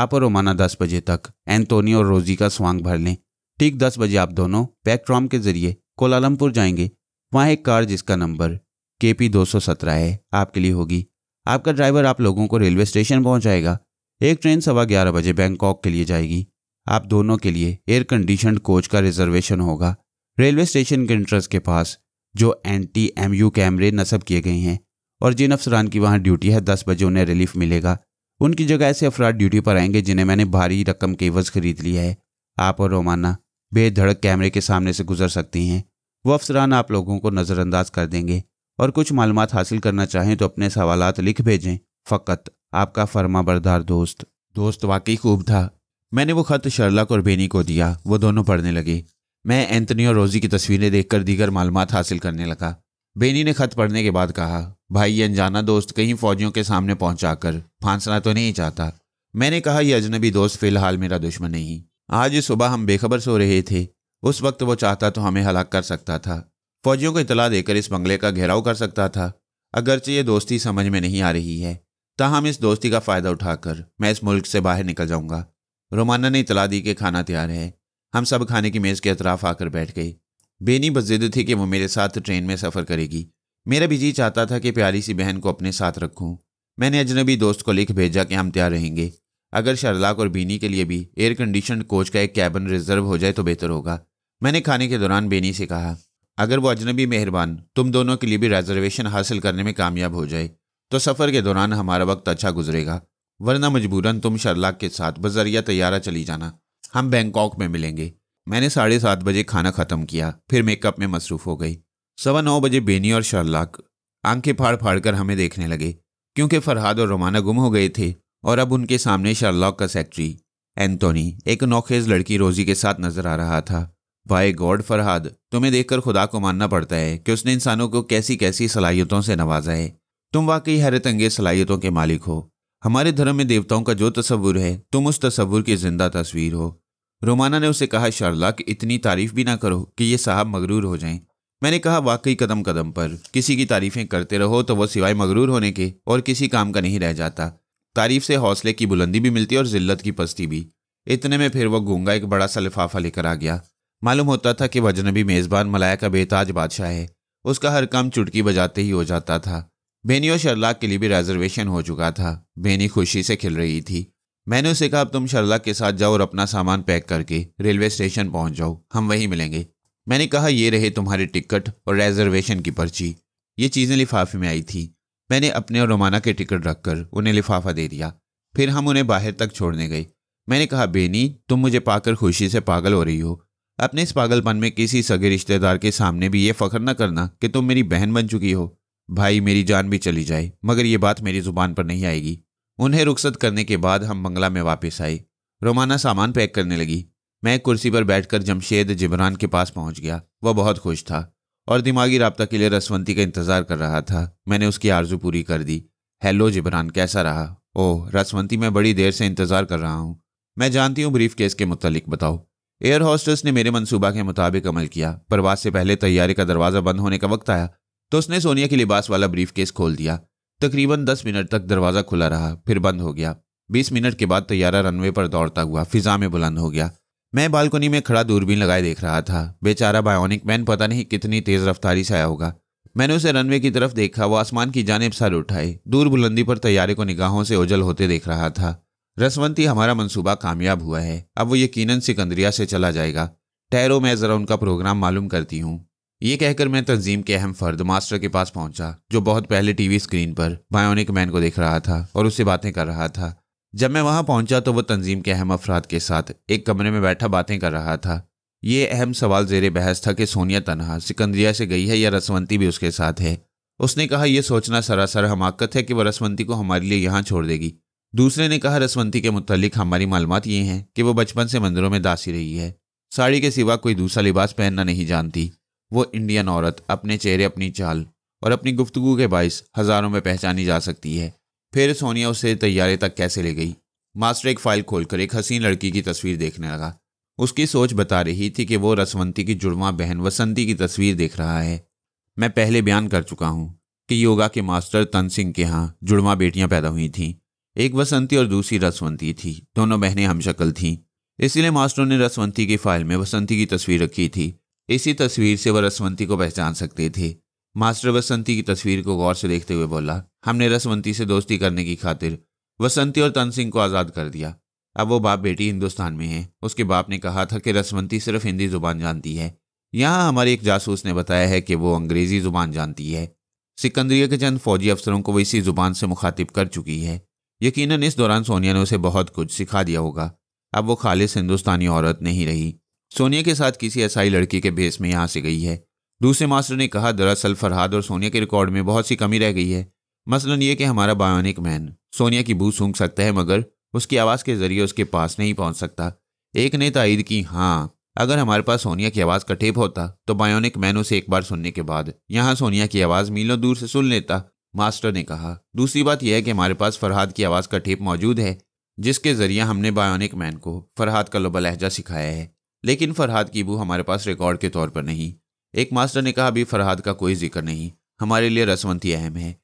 आप और रोमाना दस बजे तक एंतोनी और रोजी का स्वांग भर लें ठीक दस बजे आप दोनों पैकट्रॉम के जरिए कोलालमपुर जाएंगे वहाँ एक कार जिसका नंबर के पी दो सौ सत्रह है आपके लिए होगी आपका ड्राइवर आप लोगों को रेलवे स्टेशन पहुँचाएगा एक ट्रेन सवा ग्यारह बजे बैंकॉक के लिए जाएगी आप दोनों के लिए एयर कंडीशनड कोच का रिजर्वेशन होगा रेलवे स्टेशन के एंट्रेंस के पास जो एंटी यू कैमरे नस्ब किए गए हैं और जिन अफसरान की वहाँ ड्यूटी है दस बजे उन्हें रिलीफ मिलेगा उनकी जगह ऐसे अफराद ड्यूटी पर आएंगे जिन्हें मैंने भारी रकम के वज खरीद लिया है आप और रोमाना बेधड़क कैमरे के सामने से गुजर सकती हैं वो अफसरान आप लोगों को नज़रअंदाज कर देंगे और कुछ मालूम हासिल करना चाहें तो अपने सवाल लिख भेजें फ़कत आपका फर्मा बरदार दोस्त दोस्त वाकई खूब था मैंने वो खत शर्लक और बेनी को दिया वो दोनों पढ़ने लगे मैं एंथनी और रोजी की तस्वीरें देखकर दीगर मालूम हासिल करने लगा बेनी ने खत पढ़ने के बाद कहा भाई ये अनजाना दोस्त कहीं फौजियों के सामने पहुंचाकर फांसना तो नहीं चाहता मैंने कहा यह अजनबी दोस्त फिलहाल मेरा दुश्मन नहीं आज सुबह हम बेखबर सो रहे थे उस वक्त वो चाहता तो हमें हलाक कर सकता था फौजियों को इतला देकर इस बंगले का घेराव कर सकता था अगरचे ये दोस्ती समझ में नहीं आ रही है ताहम इस दोस्ती का फ़ायदा उठाकर मैं इस मुल्क से बाहर निकल जाऊंगा रोमाना ने इतला दी कि खाना तैयार है हम सब खाने की मेज़ के अतराफ आकर बैठ गए बेनी बजिद थी कि वो मेरे साथ ट्रेन में सफ़र करेगी मेरा भी जी चाहता था कि प्यारी सी बहन को अपने साथ रखूँ मैंने अजनबी दोस्त को लिख भेजा कि हम तैयार रहेंगे अगर शरलाक और बीनी के लिए भी एयर कंडीशन कोच का एक कैबन रिजर्व हो जाए तो बेहतर होगा मैंने खाने के दौरान बेनी से कहा अगर वो अजनबी मेहरबान तुम दोनों के लिए भी रिजर्वेशन हासिल करने में कामयाब हो जाए तो सफ़र के दौरान हमारा वक्त अच्छा गुजरेगा वरना मजबूरन तुम शरलाक के साथ बजरिया तैयारा चली जाना हम बैंकॉक में मिलेंगे मैंने साढ़े सात बजे खाना ख़त्म किया फिर मेकअप में मसरूफ़ हो गई सवा नौ बजे बेनी और शार्लाक आंखें फाड़ फाड़ कर हमें देखने लगे क्योंकि फरहाद और रोमाना गुम हो गए थे और अब उनके सामने शर्लाक का सेक्रेटरी एंथोनी एक नौखेज लड़की रोजी के साथ नजर आ रहा था भाई गॉड फरहाद तुम्हें देखकर खुदा को मानना पड़ता है कि उसने इंसानों को कैसी कैसी सलाहियतों से नवाजा है तुम वाकई हैरत अंगेज सलाहियतों के मालिक हो हमारे धर्म में देवताओं का जो तस्वुर है तुम उस तस्वुर की जिंदा तस्वीर हो रोमाना ने उसे कहा शारला कि इतनी तारीफ भी ना करो कि ये साहब मगरूर हो जाएं। मैंने कहा वाकई कदम कदम पर किसी की तारीफें करते रहो तो वह सिवाय मगरूर होने के और किसी काम का नहीं रह जाता तारीफ से हौसले की बुलंदी भी मिलती और जिल्लत की पस्ती भी इतने में फिर वह गूंगा एक बड़ा सा लिफाफा लेकर आ गया मालूम होता था कि वजनबी मेज़बान मलाया का बेताज बादशाह है उसका हर काम चुटकी बजाते ही हो जाता था बेनी और शर्लाक के लिए भी रिजर्वेशन हो चुका था बेनी खुशी से खिल रही थी मैंने उसे कहा अब तुम शरला के साथ जाओ और अपना सामान पैक करके रेलवे स्टेशन पहुंच जाओ हम वहीं मिलेंगे मैंने कहा ये रहे तुम्हारे टिकट और रेजरवेशन की पर्ची ये चीज़ें लिफाफे में आई थी मैंने अपने और रोमाना के टिकट रखकर उन्हें लिफाफा दे दिया फिर हम उन्हें बाहर तक छोड़ने गए मैंने कहा बेनी तुम मुझे पाकर खुशी से पागल हो रही हो अपने इस पागलपन में किसी सगे रिश्तेदार के सामने भी ये फ़ख्र न करना कि तुम मेरी बहन बन चुकी हो भाई मेरी जान भी चली जाए मगर ये बात मेरी ज़ुबान पर नहीं आएगी उन्हें रुखसत करने के बाद हम बंगला में वापस आई रोमाना सामान पैक करने लगी मैं कुर्सी पर बैठकर जमशेद जिबरान के पास पहुंच गया वह बहुत खुश था और दिमागी रबता के लिए रसवंती का इंतजार कर रहा था मैंने उसकी आरजू पूरी कर दी हेलो जिबरान कैसा रहा ओह रसवंती मैं बड़ी देर से इंतजार कर रहा हूँ मैं जानती हूँ ब्रीफ केस के मुतलिक बताओ एयर हॉस्टेस ने मेरे मनसूबा के मुताबिक अमल किया प्रवास से पहले तैयारी का दरवाज़ा बंद होने का वक्त आया तो उसने सोनिया के लिबास वाला ब्रीफ केस खोल दिया तकरीबन दस मिनट तक दरवाज़ा खुला रहा फिर बंद हो गया बीस मिनट के बाद तैयारा रनवे पर दौड़ता हुआ फिजा में बुलंद हो गया मैं बालकोनी में खड़ा दूरबीन लगाए देख रहा था बेचारा बायोनिक मैन पता नहीं कितनी तेज़ रफ्तारी से आया होगा मैंने उसे रनवे की तरफ देखा वो आसमान की जानब सर उठाए दूर बुलंदी पर तैयारे को निगाहों से ओझल होते देख रहा था रसवंती हमारा मंसूबा कामयाब हुआ है अब वो यकीनन सिकंदरिया से चला जाएगा टैरो मैं ज़रा उनका प्रोग्राम मालूम करती हूँ ये कहकर मैं तंजीम के अहम फर्द मास्टर के पास पहुंचा जो बहुत पहले टीवी स्क्रीन पर बायोनिक मैन को देख रहा था और उससे बातें कर रहा था जब मैं वहां पहुंचा तो वह तंजीम के अहम अफराद के साथ एक कमरे में बैठा बातें कर रहा था ये अहम सवाल जेर बहस था कि सोनिया तनहा सिकंदरिया से गई है या रसवंती भी उसके साथ है उसने कहा यह सोचना सरासर हमाकत है कि वह रसवंती को हमारे लिए यहाँ छोड़ देगी दूसरे ने कहा रसवंती के मुतलिक हमारी मालूम ये हैं कि वो बचपन से मंदिरों में दासी रही है साड़ी के सिवा कोई दूसरा लिबास पहनना नहीं जानती वो इंडियन औरत अपने चेहरे अपनी चाल और अपनी गुफ्तगु के बायस हज़ारों में पहचानी जा सकती है फिर सोनिया उसे तैयारे तक कैसे ले गई मास्टर एक फाइल खोलकर एक हसीन लड़की की तस्वीर देखने लगा उसकी सोच बता रही थी कि वो रसवंती की जुड़वा बहन वसंती की तस्वीर देख रहा है मैं पहले बयान कर चुका हूँ कि योगा के मास्टर तन सिंह के यहाँ जुड़वा बेटियाँ पैदा हुई थीं एक वसंती और दूसरी रसवंती थी दोनों बहनें हमशक्ल थीं इसलिए मास्टरों ने रसवंती की फाइल में वसंती की तस्वीर रखी थी इसी तस्वीर से वह रसवंती को पहचान सकते थे मास्टर बसंती की तस्वीर को गौर से देखते हुए बोला हमने रसवंती से दोस्ती करने की खातिर वसंती और सिंह को आज़ाद कर दिया अब वो बाप बेटी हिंदुस्तान में है उसके बाप ने कहा था कि रसवंती सिर्फ हिंदी जुबान जानती है यहाँ हमारे एक जासूस ने बताया है कि वो अंग्रेज़ी जुबान जानती है सिकंदरिया के चंद फौजी अफसरों को वो इसी जुबान से मुखातिब कर चुकी है यकीनन इस दौरान सोनिया ने उसे बहुत कुछ सिखा दिया होगा अब वो खालिश हिंदुस्तानी औरत नहीं रही सोनिया के साथ किसी ऐसाई लड़की के भेस में यहाँ से गई है दूसरे मास्टर ने कहा दरअसल फरहाद और सोनिया के रिकॉर्ड में बहुत सी कमी रह गई है मसलन ये कि हमारा बायोनिक मैन सोनिया की बू सूंघ सकता है मगर उसकी आवाज़ के ज़रिए उसके पास नहीं पहुँच सकता एक ने तईद की हाँ अगर हमारे पास सोनिया की आवाज़ का टेप होता तो बायोनिक मैन उसे एक बार सुनने के बाद यहाँ सोनिया की आवाज़ मीलों दूर से सुन लेता मास्टर ने कहा दूसरी बात यह है कि हमारे पास फरहाद की आवाज़ का टेप मौजूद है जिसके ज़रिए हमने बायोनिक मैन को फरहाद का लोबा लहजा सिखाया है लेकिन फरहाद की बू हमारे पास रिकॉर्ड के तौर पर नहीं एक मास्टर ने कहा अभी फरहाद का कोई जिक्र नहीं हमारे लिए रसवंती अहम है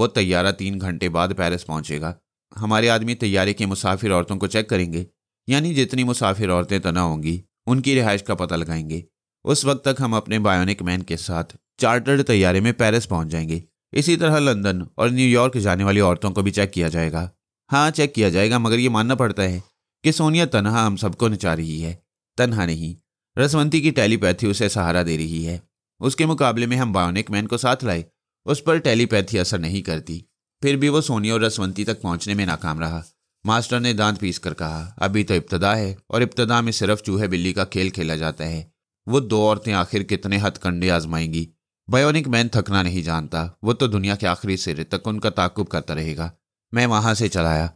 वो तैयारा तीन घंटे बाद पेरिस पहुंचेगा हमारे आदमी तैयारे के मुसाफिर औरतों को चेक करेंगे यानी जितनी मुसाफिर औरतें तना होंगी उनकी रिहाइश का पता लगाएंगे उस वक्त तक हम अपने बायोनिक मैन के साथ चार्टर्ड तैयारे में पेरिस पहुंच जाएंगे इसी तरह लंदन और न्यूयॉर्क जाने वाली औरतों को भी चेक किया जाएगा हाँ चेक किया जाएगा मगर ये मानना पड़ता है कि सोनिया तनहा हम सबको नचा रही है तनहा नहीं रसवंती की टेलीपैथी उसे सहारा दे रही है उसके मुकाबले में हम बायोनिक मैन को साथ लाए उस पर टेलीपैथी असर नहीं करती फिर भी वो सोनी और रसवंती तक पहुंचने में नाकाम रहा मास्टर ने दांत पीस कर कहा अभी तो इब्तदा है और इब्तदा में सिर्फ चूहे बिल्ली का खेल खेला जाता है वो दो औरतें आखिर कितने हथकंडे आजमाएंगी बायोनिक मैन थकना नहीं जानता वो तो दुनिया के आखिरी सिरे तक उनका ताकुब करता रहेगा मैं वहां से चलाया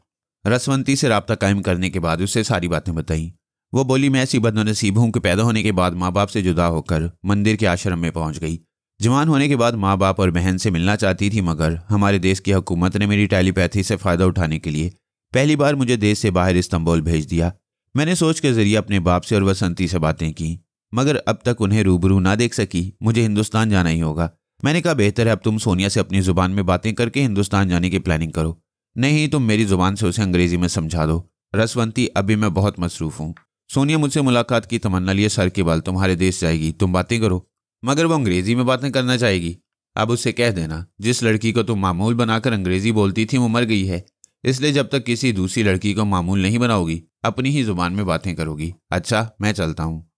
रसवंती से रबता कायम करने के बाद उसे सारी बातें बताईं वो बोली मैं ऐसी बदनसीब हूँ कि पैदा होने के बाद माँ बाप से जुदा होकर मंदिर के आश्रम में पहुँच गई जवान होने के बाद माँ बाप और बहन से मिलना चाहती थी मगर हमारे देश की हुकूमत ने मेरी टेलीपैथी से फ़ायदा उठाने के लिए पहली बार मुझे देश से बाहर इस्तंबुल भेज दिया मैंने सोच के ज़रिए अपने बाप से और वसंती से बातें की मगर अब तक उन्हें रूबरू ना देख सकी मुझे हिंदुस्तान जाना ही होगा मैंने कहा बेहतर है अब तुम सोनिया से अपनी ज़ुबान में बातें करके हिंदुस्तान जाने की प्लानिंग करो नहीं तुम मेरी ज़ुबान से उसे अंग्रेज़ी में समझा दो रसवंती अभी मैं बहुत मसरूफ़ हूँ सोनिया मुझसे मुलाकात की तमन्ना लिए सर के बाल तुम्हारे देश जाएगी तुम बातें करो मगर वो अंग्रेजी में बातें करना चाहेगी अब उससे कह देना जिस लड़की को तुम मामूल बनाकर अंग्रेजी बोलती थी वो मर गई है इसलिए जब तक किसी दूसरी लड़की को मामूल नहीं बनाओगी अपनी ही जुबान में बातें करोगी अच्छा मैं चलता हूँ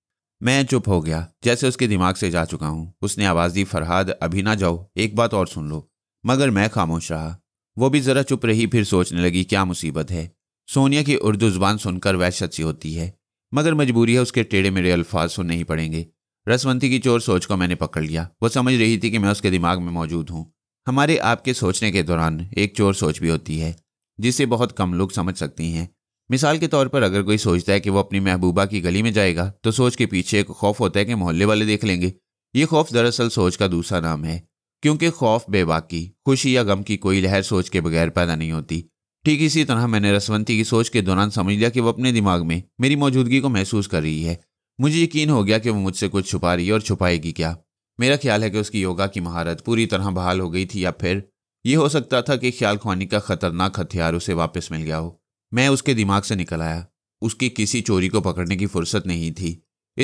मैं चुप हो गया जैसे उसके दिमाग से जा चुका हूँ उसने आवाज़ दी फरहाद अभी ना जाओ एक बात और सुन लो मगर मैं खामोश रहा वो भी ज़रा चुप रही फिर सोचने लगी क्या मुसीबत है सोनिया की उर्दू जुबान सुनकर वह सी होती है मगर मजबूरी है उसके टेढ़े मेढ़े अल्फाज सुनने ही पड़ेंगे रसवंती की चोर सोच को मैंने पकड़ लिया वो समझ रही थी कि मैं उसके दिमाग में मौजूद हूँ हमारे आपके सोचने के दौरान एक चोर सोच भी होती है जिसे बहुत कम लोग समझ सकती हैं मिसाल के तौर पर अगर कोई सोचता है कि वो अपनी महबूबा की गली में जाएगा तो सोच के पीछे एक खौफ होता है कि मोहल्ले वाले देख लेंगे ये खौफ दरअसल सोच का दूसरा नाम है क्योंकि खौफ बेबाकी खुशी या गम की कोई लहर सोच के बगैर पैदा नहीं होती ठीक इसी तरह मैंने रसवंती की सोच के दौरान समझ लिया कि वह अपने दिमाग में मेरी मौजूदगी को महसूस कर रही है मुझे यकीन हो गया कि वह मुझसे कुछ छुपा रही है और छुपाएगी क्या मेरा ख्याल है कि उसकी योगा की महारत पूरी तरह बहाल हो गई थी या फिर यह हो सकता था कि ख्याल खानी का खतरनाक हथियार उसे वापस मिल गया हो मैं उसके दिमाग से निकल आया उसकी किसी चोरी को पकड़ने की फुर्सत नहीं थी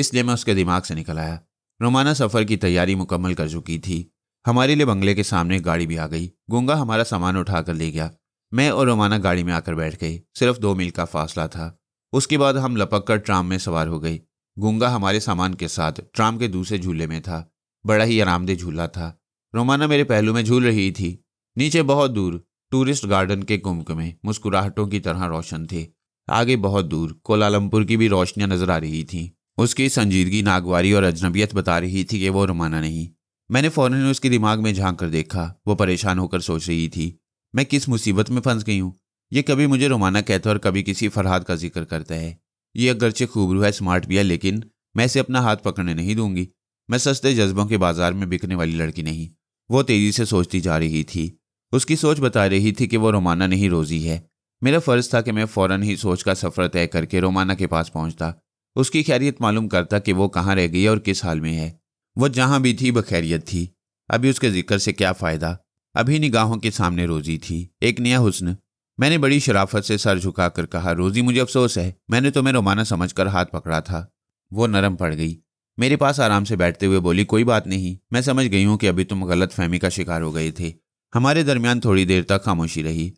इसलिए मैं उसके दिमाग से निकल आया रोमाना सफ़र की तैयारी मुकम्मल कर चुकी थी हमारे लिए बंगले के सामने गाड़ी भी आ गई गंगा हमारा सामान उठाकर ले गया मैं और रोमाना गाड़ी में आकर बैठ गई सिर्फ दो मील का फासला था उसके बाद हम लपक कर ट्राम में सवार हो गई गंगा हमारे सामान के साथ ट्राम के दूसरे झूले में था बड़ा ही आरामदेह झूला था रोमाना मेरे पहलू में झूल रही थी नीचे बहुत दूर टूरिस्ट गार्डन के कुंभ में मुस्कुराहटों की तरह रोशन थे आगे बहुत दूर कोलालमपुर की भी रोशनियां नजर आ रही थीं उसकी संजीदगी नागवारी और अजनबियत बता रही थी कि वो रोमाना नहीं मैंने फ़ौरन उसके दिमाग में झांक कर देखा वो परेशान होकर सोच रही थी मैं किस मुसीबत में फंस गई हूँ ये कभी मुझे रोमाना कहता है और कभी किसी फरहाद का जिक्र करता है ये अगरचे खूबरू है स्मार्ट भी है लेकिन मैं इसे अपना हाथ पकड़ने नहीं दूंगी मैं सस्ते जज्बों के बाजार में बिकने वाली लड़की नहीं वो तेजी से सोचती जा रही थी उसकी सोच बता रही थी कि वो रोमाना नहीं रोजी है मेरा फर्ज था कि मैं फ़ौरन ही सोच का सफ़र तय करके रोमाना के पास पहुंचता उसकी खैरियत मालूम करता कि वो कहाँ रह गई और किस हाल में है वो जहाँ भी थी बखैरियत थी अभी उसके जिक्र से क्या फ़ायदा अभी निगाहों के सामने रोजी थी एक नया हुस्न मैंने बड़ी शराफत से सर झुकाकर कहा रोजी मुझे अफसोस है मैंने तुम्हें तो रोमाना समझकर हाथ पकड़ा था वो नरम पड़ गई मेरे पास आराम से बैठते हुए बोली कोई बात नहीं मैं समझ गई हूँ कि अभी तुम गलत फहमी का शिकार हो गए थे हमारे दरमियान थोड़ी देर तक खामोशी रही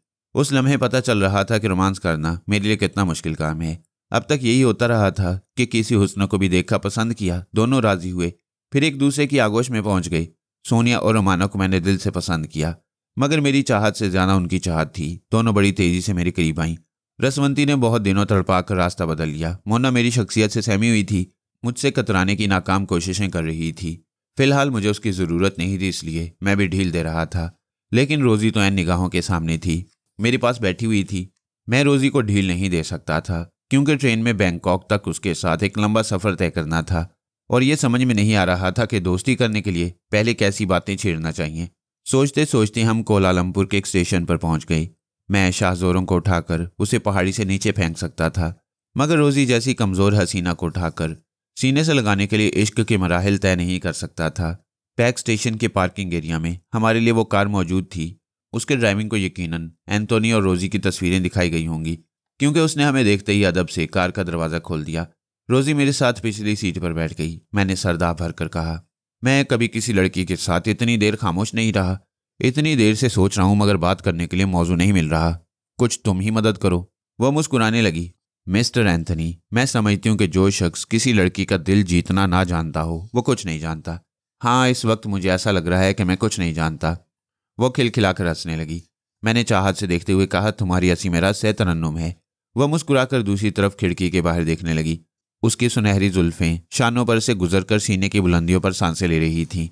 उस लम्हे पता चल रहा था कि रोमांस करना मेरे लिए कितना मुश्किल काम है अब तक यही होता रहा था कि किसी हुस्न को भी देखा पसंद किया दोनों राजी हुए फिर एक दूसरे की आगोश में पहुंच गए सोनिया और रोमाना को मैंने दिल से पसंद किया मगर मेरी चाहत से ज्यादा उनकी चाहत थी दोनों बड़ी तेजी से मेरे करीब आईं रसवंती ने बहुत दिनों तड़पा कर रास्ता बदल लिया मोना मेरी शख्सियत से सहमी हुई थी मुझसे कतराने की नाकाम कोशिशें कर रही थी फिलहाल मुझे उसकी ज़रूरत नहीं थी इसलिए मैं भी ढील दे रहा था लेकिन रोज़ी तो ऐन निगाहों के सामने थी मेरे पास बैठी हुई थी मैं रोज़ी को ढील नहीं दे सकता था क्योंकि ट्रेन में बैंकॉक तक उसके साथ एक लंबा सफ़र तय करना था और ये समझ में नहीं आ रहा था कि दोस्ती करने के लिए पहले कैसी बातें छेड़ना चाहिए सोचते सोचते हम कोलालमपुर के एक स्टेशन पर पहुंच गई मैं शाहजोरों को उठाकर उसे पहाड़ी से नीचे फेंक सकता था मगर रोज़ी जैसी कमज़ोर हसीना को उठाकर सीने से लगाने के लिए इश्क के मराहल तय नहीं कर सकता था पैक स्टेशन के पार्किंग एरिया में हमारे लिए वो कार मौजूद थी उसके ड्राइविंग को यकीनन एंतोनी और रोज़ी की तस्वीरें दिखाई गई होंगी क्योंकि उसने हमें देखते ही अदब से कार का दरवाज़ा खोल दिया रोजी मेरे साथ पिछली सीट पर बैठ गई मैंने सरदा भर कर कहा मैं कभी किसी लड़की के साथ इतनी देर खामोश नहीं रहा इतनी देर से सोच रहा हूं मगर बात करने के लिए मौजू नहीं मिल रहा कुछ तुम ही मदद करो वह मुस्कुराने लगी मिस्टर एंथनी मैं समझती हूँ कि जो शख्स किसी लड़की का दिल जीतना ना जानता हो वो कुछ नहीं जानता हाँ इस वक्त मुझे ऐसा लग रहा है कि मैं कुछ नहीं जानता वो खिलखिलाकर हंसने लगी मैंने चाहत से देखते हुए कहा तुम्हारी हंसी मेरा से तरन्नुम है वह मुस्कुराकर दूसरी तरफ खिड़की के बाहर देखने लगी उसकी सुनहरी जुल्फ़ें शानों पर से गुजरकर सीने की बुलंदियों पर सांसें ले रही थीं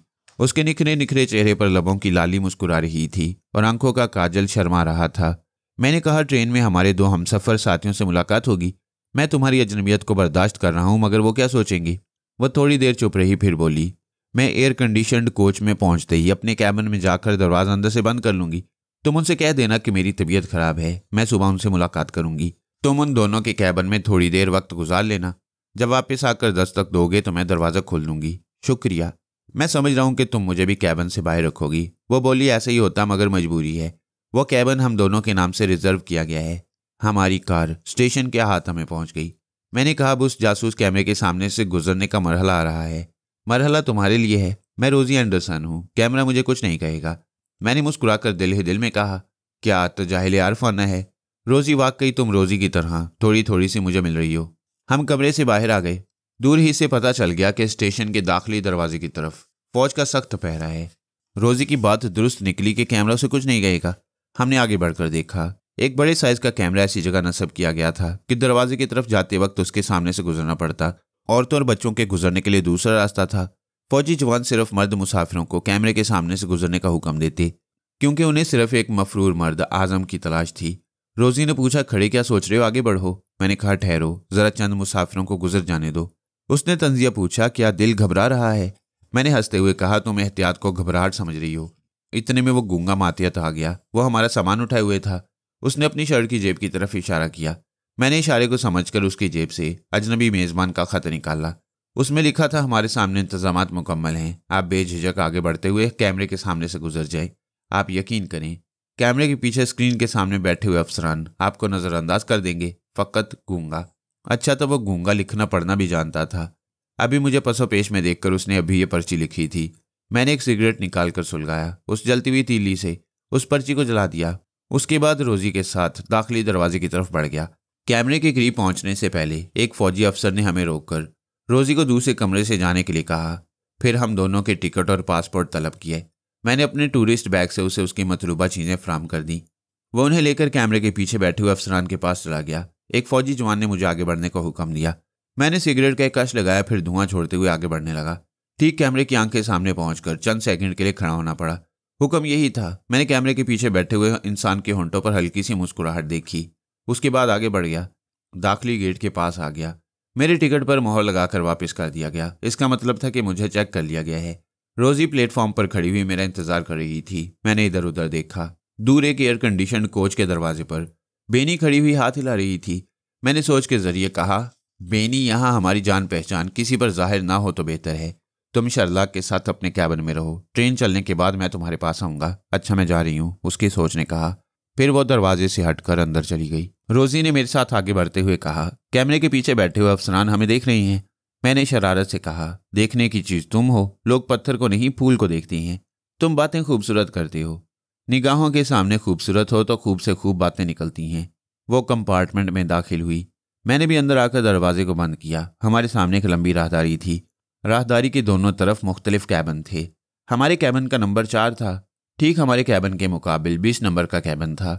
उसके निखरे निखरे चेहरे पर लबों की लाली मुस्कुरा रही थी और आंखों का काजल शर्मा रहा था मैंने कहा ट्रेन में हमारे दो हमसफ़र साथियों से मुलाकात होगी मैं तुम्हारी अजनबियत को बर्दाश्त कर रहा हूँ मगर वो क्या सोचेंगी वह थोड़ी देर चुप रही फिर बोली मैं एयर कंडीशनड कोच में पहुँचते ही अपने कैबिन में जाकर दरवाज़ा अंदर से बंद कर लूँगी तुम उनसे कह देना कि मेरी तबीयत खराब है मैं सुबह उनसे मुलाकात करूँगी तुम उन दोनों के कैबिन में थोड़ी देर वक्त गुजार लेना जब वापस आकर दस्तक दोगे तो मैं दरवाज़ा खोल दूंगी शुक्रिया मैं समझ रहा हूँ कि तुम मुझे भी कैबन से बाहर रखोगी वो बोली ऐसे ही होता मगर मजबूरी है वो कैबन हम दोनों के नाम से रिजर्व किया गया है हमारी कार स्टेशन के हाथ हमें पहुंच गई मैंने कहा अब उस जासूस कैमरे के सामने से गुजरने का मरहला आ रहा है मरहला तुम्हारे लिए है मैं रोजी एंडरसन हूँ कैमरा मुझे कुछ नहीं कहेगा मैंने मुस्कुरा कर दिल ही दिल में कहा क्या तो जाहिल आरफाना है रोजी वाकई तुम रोजी की तरह थोड़ी थोड़ी सी मुझे मिल रही हो हम कमरे से बाहर आ गए दूर ही से पता चल गया कि स्टेशन के दाखिली दरवाजे की तरफ फौज का सख्त पहरा है रोजी की बात दुरुस्त निकली कि कैमरा से कुछ नहीं गएगा हमने आगे बढ़कर देखा एक बड़े साइज का कैमरा ऐसी जगह नस्ब किया गया था कि दरवाजे की तरफ जाते वक्त उसके सामने से गुजरना पड़ता औरतों और बच्चों के गुजरने के लिए दूसरा रास्ता था फौजी जवान सिर्फ मर्द मुसाफिरों को कैमरे के सामने से गुजरने का हुक्म देते क्योंकि उन्हें सिर्फ एक मफरूर मर्द आजम की तलाश थी रोजी ने पूछा खड़े क्या सोच रहे हो आगे बढ़ो मैंने कहा ठहरो जरा चंद मुसाफिरों को गुजर जाने दो उसने तंजिया पूछा क्या दिल घबरा रहा है मैंने हंसते हुए कहा तुम एहतियात को घबराहट समझ रही हो इतने में वो गूंगा मातियत आ गया वो हमारा सामान उठाए हुए था उसने अपनी शर्ट की जेब की तरफ इशारा किया मैंने इशारे को समझकर उसकी जेब से अजनबी मेज़बान का ख़त निकाला उसमें लिखा था हमारे सामने इंतजाम मुकम्मल हैं आप बेझिझक आगे बढ़ते हुए कैमरे के सामने से गुजर जाए आप यकीन करें कैमरे के पीछे स्क्रीन के सामने बैठे हुए अफसरान आपको नज़रअंदाज कर देंगे फ़कत गूंगा अच्छा तो वो गूंगा लिखना पढ़ना भी जानता था अभी मुझे पसो पेश में देखकर उसने अभी ये पर्ची लिखी थी मैंने एक सिगरेट निकाल कर सुलगाया उस जलती हुई तीली से उस पर्ची को जला दिया उसके बाद रोजी के साथ दाखिली दरवाजे की तरफ बढ़ गया कैमरे के करीब पहुंचने से पहले एक फौजी अफसर ने हमें रोककर रोजी को दूसरे कमरे से जाने के लिए कहा फिर हम दोनों के टिकट और पासपोर्ट तलब किए मैंने अपने टूरिस्ट बैग से उसे उसकी मतलूबा चीज़ें फ्राहम कर दी वो उन्हें लेकर कैमरे के पीछे बैठे हुए अफसरान के पास चला गया एक फौजी जवान ने मुझे आगे बढ़ने का हुक्म दिया मैंने सिगरेट का एक कश लगाया फिर धुआं छोड़ते हुए आगे बढ़ने लगा ठीक कैमरे की आंख के सामने पहुंचकर चंद सेकंड के लिए खड़ा होना पड़ा हुक्म यही था मैंने कैमरे के पीछे बैठे हुए इंसान के होंटों पर हल्की सी मुस्कुराहट देखी उसके बाद आगे बढ़ गया दाखिली गेट के पास आ गया मेरे टिकट पर मोहर लगाकर वापस कर दिया गया इसका मतलब था कि मुझे चेक कर लिया गया है रोजी प्लेटफॉर्म पर खड़ी हुई मेरा इंतजार कर रही थी मैंने इधर उधर देखा दूर एक एयर कंडीशन कोच के दरवाजे पर बेनी खड़ी हुई हाथ हिला रही थी मैंने सोच के जरिए कहा बेनी यहाँ हमारी जान पहचान किसी पर जाहिर ना हो तो बेहतर है तुम शर्ला के साथ अपने कैबिन में रहो ट्रेन चलने के बाद मैं तुम्हारे पास आऊँगा अच्छा मैं जा रही हूँ उसकी सोच ने कहा फिर वो दरवाजे से हटकर अंदर चली गई रोजी ने मेरे साथ आगे बढ़ते हुए कहा कैमरे के पीछे बैठे हुए अफसरान हमें देख रही हैं मैंने शरारत से कहा देखने की चीज़ तुम हो लोग पत्थर को नहीं फूल को देखती हैं तुम बातें खूबसूरत करते हो निगाहों के सामने खूबसूरत हो तो खूब से खूब बातें निकलती हैं वो कंपार्टमेंट में दाखिल हुई मैंने भी अंदर आकर दरवाजे को बंद किया हमारे सामने एक लंबी राहदारी थी राहदारी के दोनों तरफ मुख्तलिफ कैबन थे हमारे कैबन का नंबर चार था ठीक हमारे कैबन के मुकाबल बीस नंबर का कैबन था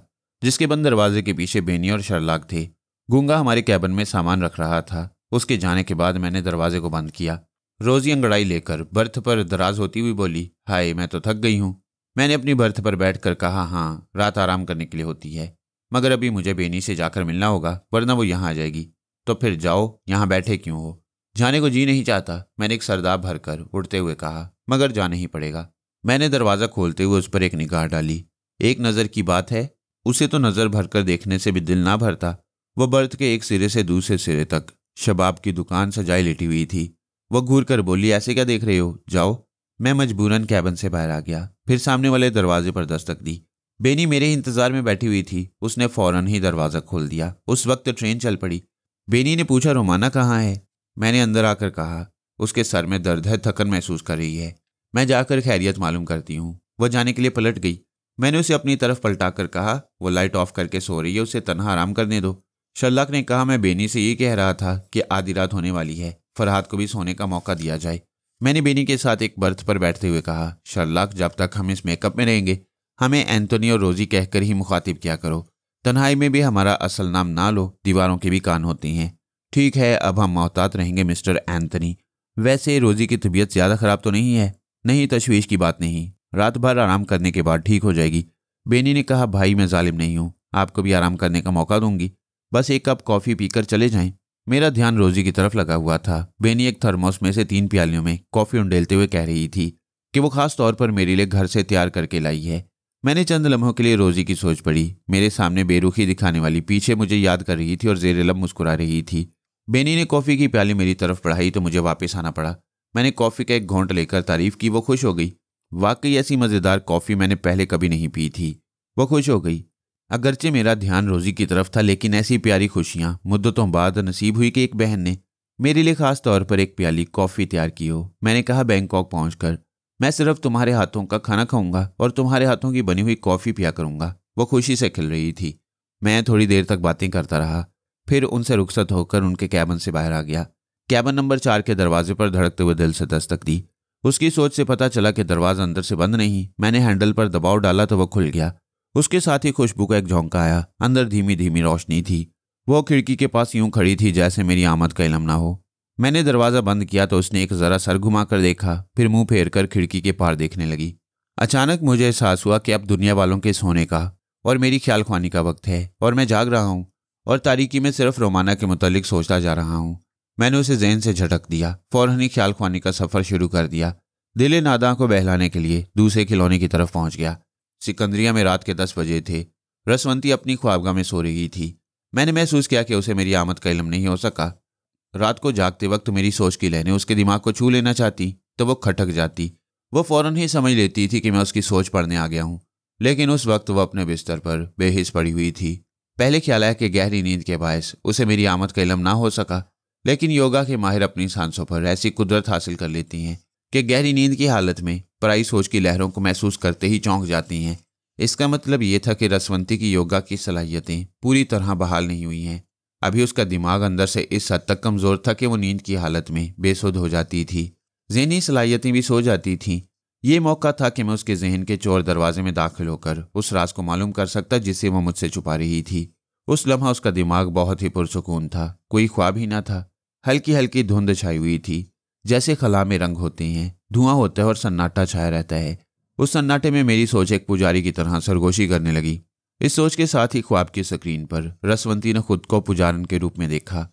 जिसके बंद दरवाजे के पीछे बेनी और शरलाक थे गूंगा हमारे कैबन में सामान रख रहा था उसके जाने के बाद मैंने दरवाजे को बंद किया रोजी अंगड़ाई लेकर बर्थ पर दराज होती हुई बोली हाय मैं तो थक गई हूँ मैंने अपनी बर्थ पर बैठकर कहा हाँ रात आराम करने के लिए होती है मगर अभी मुझे बेनी से जाकर मिलना होगा वरना वो यहाँ आ जाएगी तो फिर जाओ यहाँ बैठे क्यों हो जाने को जी नहीं चाहता मैंने एक सरदार भरकर उड़ते हुए कहा मगर जाना ही पड़ेगा मैंने दरवाज़ा खोलते हुए उस पर एक निगाह डाली एक नज़र की बात है उसे तो नज़र भरकर देखने से भी दिल ना भरता वह बर्थ के एक सिरे से दूसरे सिरे तक शबाब की दुकान सजाई लेटी हुई थी वह घूर कर बोली ऐसे क्या देख रहे हो जाओ मैं मजबूरन कैबन से बाहर आ गया फिर सामने वाले दरवाजे पर दस्तक दी बेनी मेरे इंतजार में बैठी हुई थी उसने फौरन ही दरवाज़ा खोल दिया उस वक्त ट्रेन चल पड़ी बेनी ने पूछा रोमाना कहाँ है मैंने अंदर आकर कहा उसके सर में दर्द है थकन महसूस कर रही है मैं जाकर खैरियत मालूम करती हूँ वह जाने के लिए पलट गई मैंने उसे अपनी तरफ पलटा कर कहा वो लाइट ऑफ करके सो रही है उसे तनहा आराम करने दो शल्लाक ने कहा मैं बेनी से ये कह रहा था कि आधी रात होने वाली है फरहाद को भी सोने का मौका दिया जाए मैंने बेनी के साथ एक बर्थ पर बैठते हुए कहा शर्लाक जब तक हम इस मेकअप में रहेंगे हमें एंटोनी और रोजी कहकर ही मुखातिब किया करो तन्हाई में भी हमारा असल नाम ना लो दीवारों के भी कान होती हैं ठीक है अब हम मोहतात रहेंगे मिस्टर एंथनी वैसे रोजी की तबीयत ज़्यादा ख़राब तो नहीं है नहीं तशवीश की बात नहीं रात भर आराम करने के बाद ठीक हो जाएगी बेनी ने कहा भाई मैं जालिम नहीं हूँ आपको भी आराम करने का मौका दूंगी बस एक कप कॉफ़ी पीकर चले जाएं मेरा ध्यान रोजी की तरफ लगा हुआ था बेनी एक थर्मोस में से तीन प्यालियों में कॉफी उंडेलते हुए कह रही थी कि वो खास तौर पर मेरे लिए घर से तैयार करके लाई है मैंने चंद लम्हों के लिए रोजी की सोच पड़ी मेरे सामने बेरुखी दिखाने वाली पीछे मुझे याद कर रही थी और जेरेलम मुस्कुरा रही थी बेनी ने कॉफ़ी की प्याली मेरी तरफ बढ़ाई तो मुझे वापस आना पड़ा मैंने कॉफ़ी का एक घोंट लेकर तारीफ की वो खुश हो गई वाकई ऐसी मज़ेदार कॉफ़ी मैंने पहले कभी नहीं पी थी वो खुश हो गई अगरचे मेरा ध्यान रोज़ी की तरफ था लेकिन ऐसी प्यारी खुशियाँ मुद्दतों बाद नसीब हुई कि एक बहन ने मेरे लिए ख़ास तौर पर एक प्याली कॉफ़ी तैयार की हो मैंने कहा बैंकॉक पहुंचकर मैं सिर्फ तुम्हारे हाथों का खाना खाऊंगा और तुम्हारे हाथों की बनी हुई कॉफ़ी पिया करूंगा वो खुशी से खिल रही थी मैं थोड़ी देर तक बातें करता रहा फिर उनसे रुखसत होकर उनके कैबन से बाहर आ गया कैबन नंबर चार के दरवाजे पर धड़कते हुए दिल से दस्तक दी उसकी सोच से पता चला कि दरवाज़ा अंदर से बंद नहीं मैंने हैंडल पर दबाव डाला तो वह खुल गया उसके साथ ही खुशबू का एक झोंका आया अंदर धीमी धीमी रोशनी थी वो खिड़की के पास यूं खड़ी थी जैसे मेरी आमद का इलम ना हो मैंने दरवाज़ा बंद किया तो उसने एक ज़रा सर घुमा कर देखा फिर मुंह फेर कर खिड़की के पार देखने लगी अचानक मुझे एहसास हुआ कि अब दुनिया वालों के सोने का और मेरी ख्याल खानी का वक्त है और मैं जाग रहा हूँ और तारीकी में सिर्फ रोमाना के मुतलिक सोचता जा रहा हूँ मैंने उसे जहन से झटक दिया फ़ौरन ही ख्याल खानी का सफ़र शुरू कर दिया दिले नादा को बहलाने के लिए दूसरे खिलौने की तरफ पहुँच गया सिकंदरिया में रात के दस बजे थे रसवंती अपनी ख्वाबगा में सो रही थी मैंने महसूस किया कि उसे मेरी आमद का इलम नहीं हो सका रात को जागते वक्त मेरी सोच की लहरें उसके दिमाग को छू लेना चाहती तो वो खटक जाती वो फौरन ही समझ लेती थी कि मैं उसकी सोच पढ़ने आ गया हूँ लेकिन उस वक्त वह अपने बिस्तर पर बेहिस पड़ी हुई थी पहले ख्याल आया कि गहरी नींद के बायस उसे मेरी आमद का इलम ना हो सका लेकिन योगा के माहिर अपनी सांसों पर ऐसी कुदरत हासिल कर लेती हैं कि गहरी नींद की हालत में पराई सोच की लहरों को महसूस करते ही चौंक जाती हैं इसका मतलब ये था कि रसवंती की योगा की सलाहियतें पूरी तरह बहाल नहीं हुई हैं अभी उसका दिमाग अंदर से इस हद तक कमज़ोर था कि वो नींद की हालत में बेसुध हो जाती थी जहनी सलाहियतें भी सो जाती थीं ये मौका था कि मैं उसके जहन के चोर दरवाजे में दाखिल होकर उस राज को मालूम कर सकता जिसे वो मुझसे छुपा रही थी उस लम्हा उसका दिमाग बहुत ही पुरसकून था कोई ख्वाब ही ना था हल्की हल्की धुंध छाई हुई थी जैसे खला में रंग होते हैं धुआं होता है और सन्नाटा छाया रहता है उस सन्नाटे में मेरी सोच एक पुजारी की तरह सरगोशी करने लगी इस सोच के साथ ही ख्वाब की स्क्रीन पर रसवंती ने खुद को पुजारन के रूप में देखा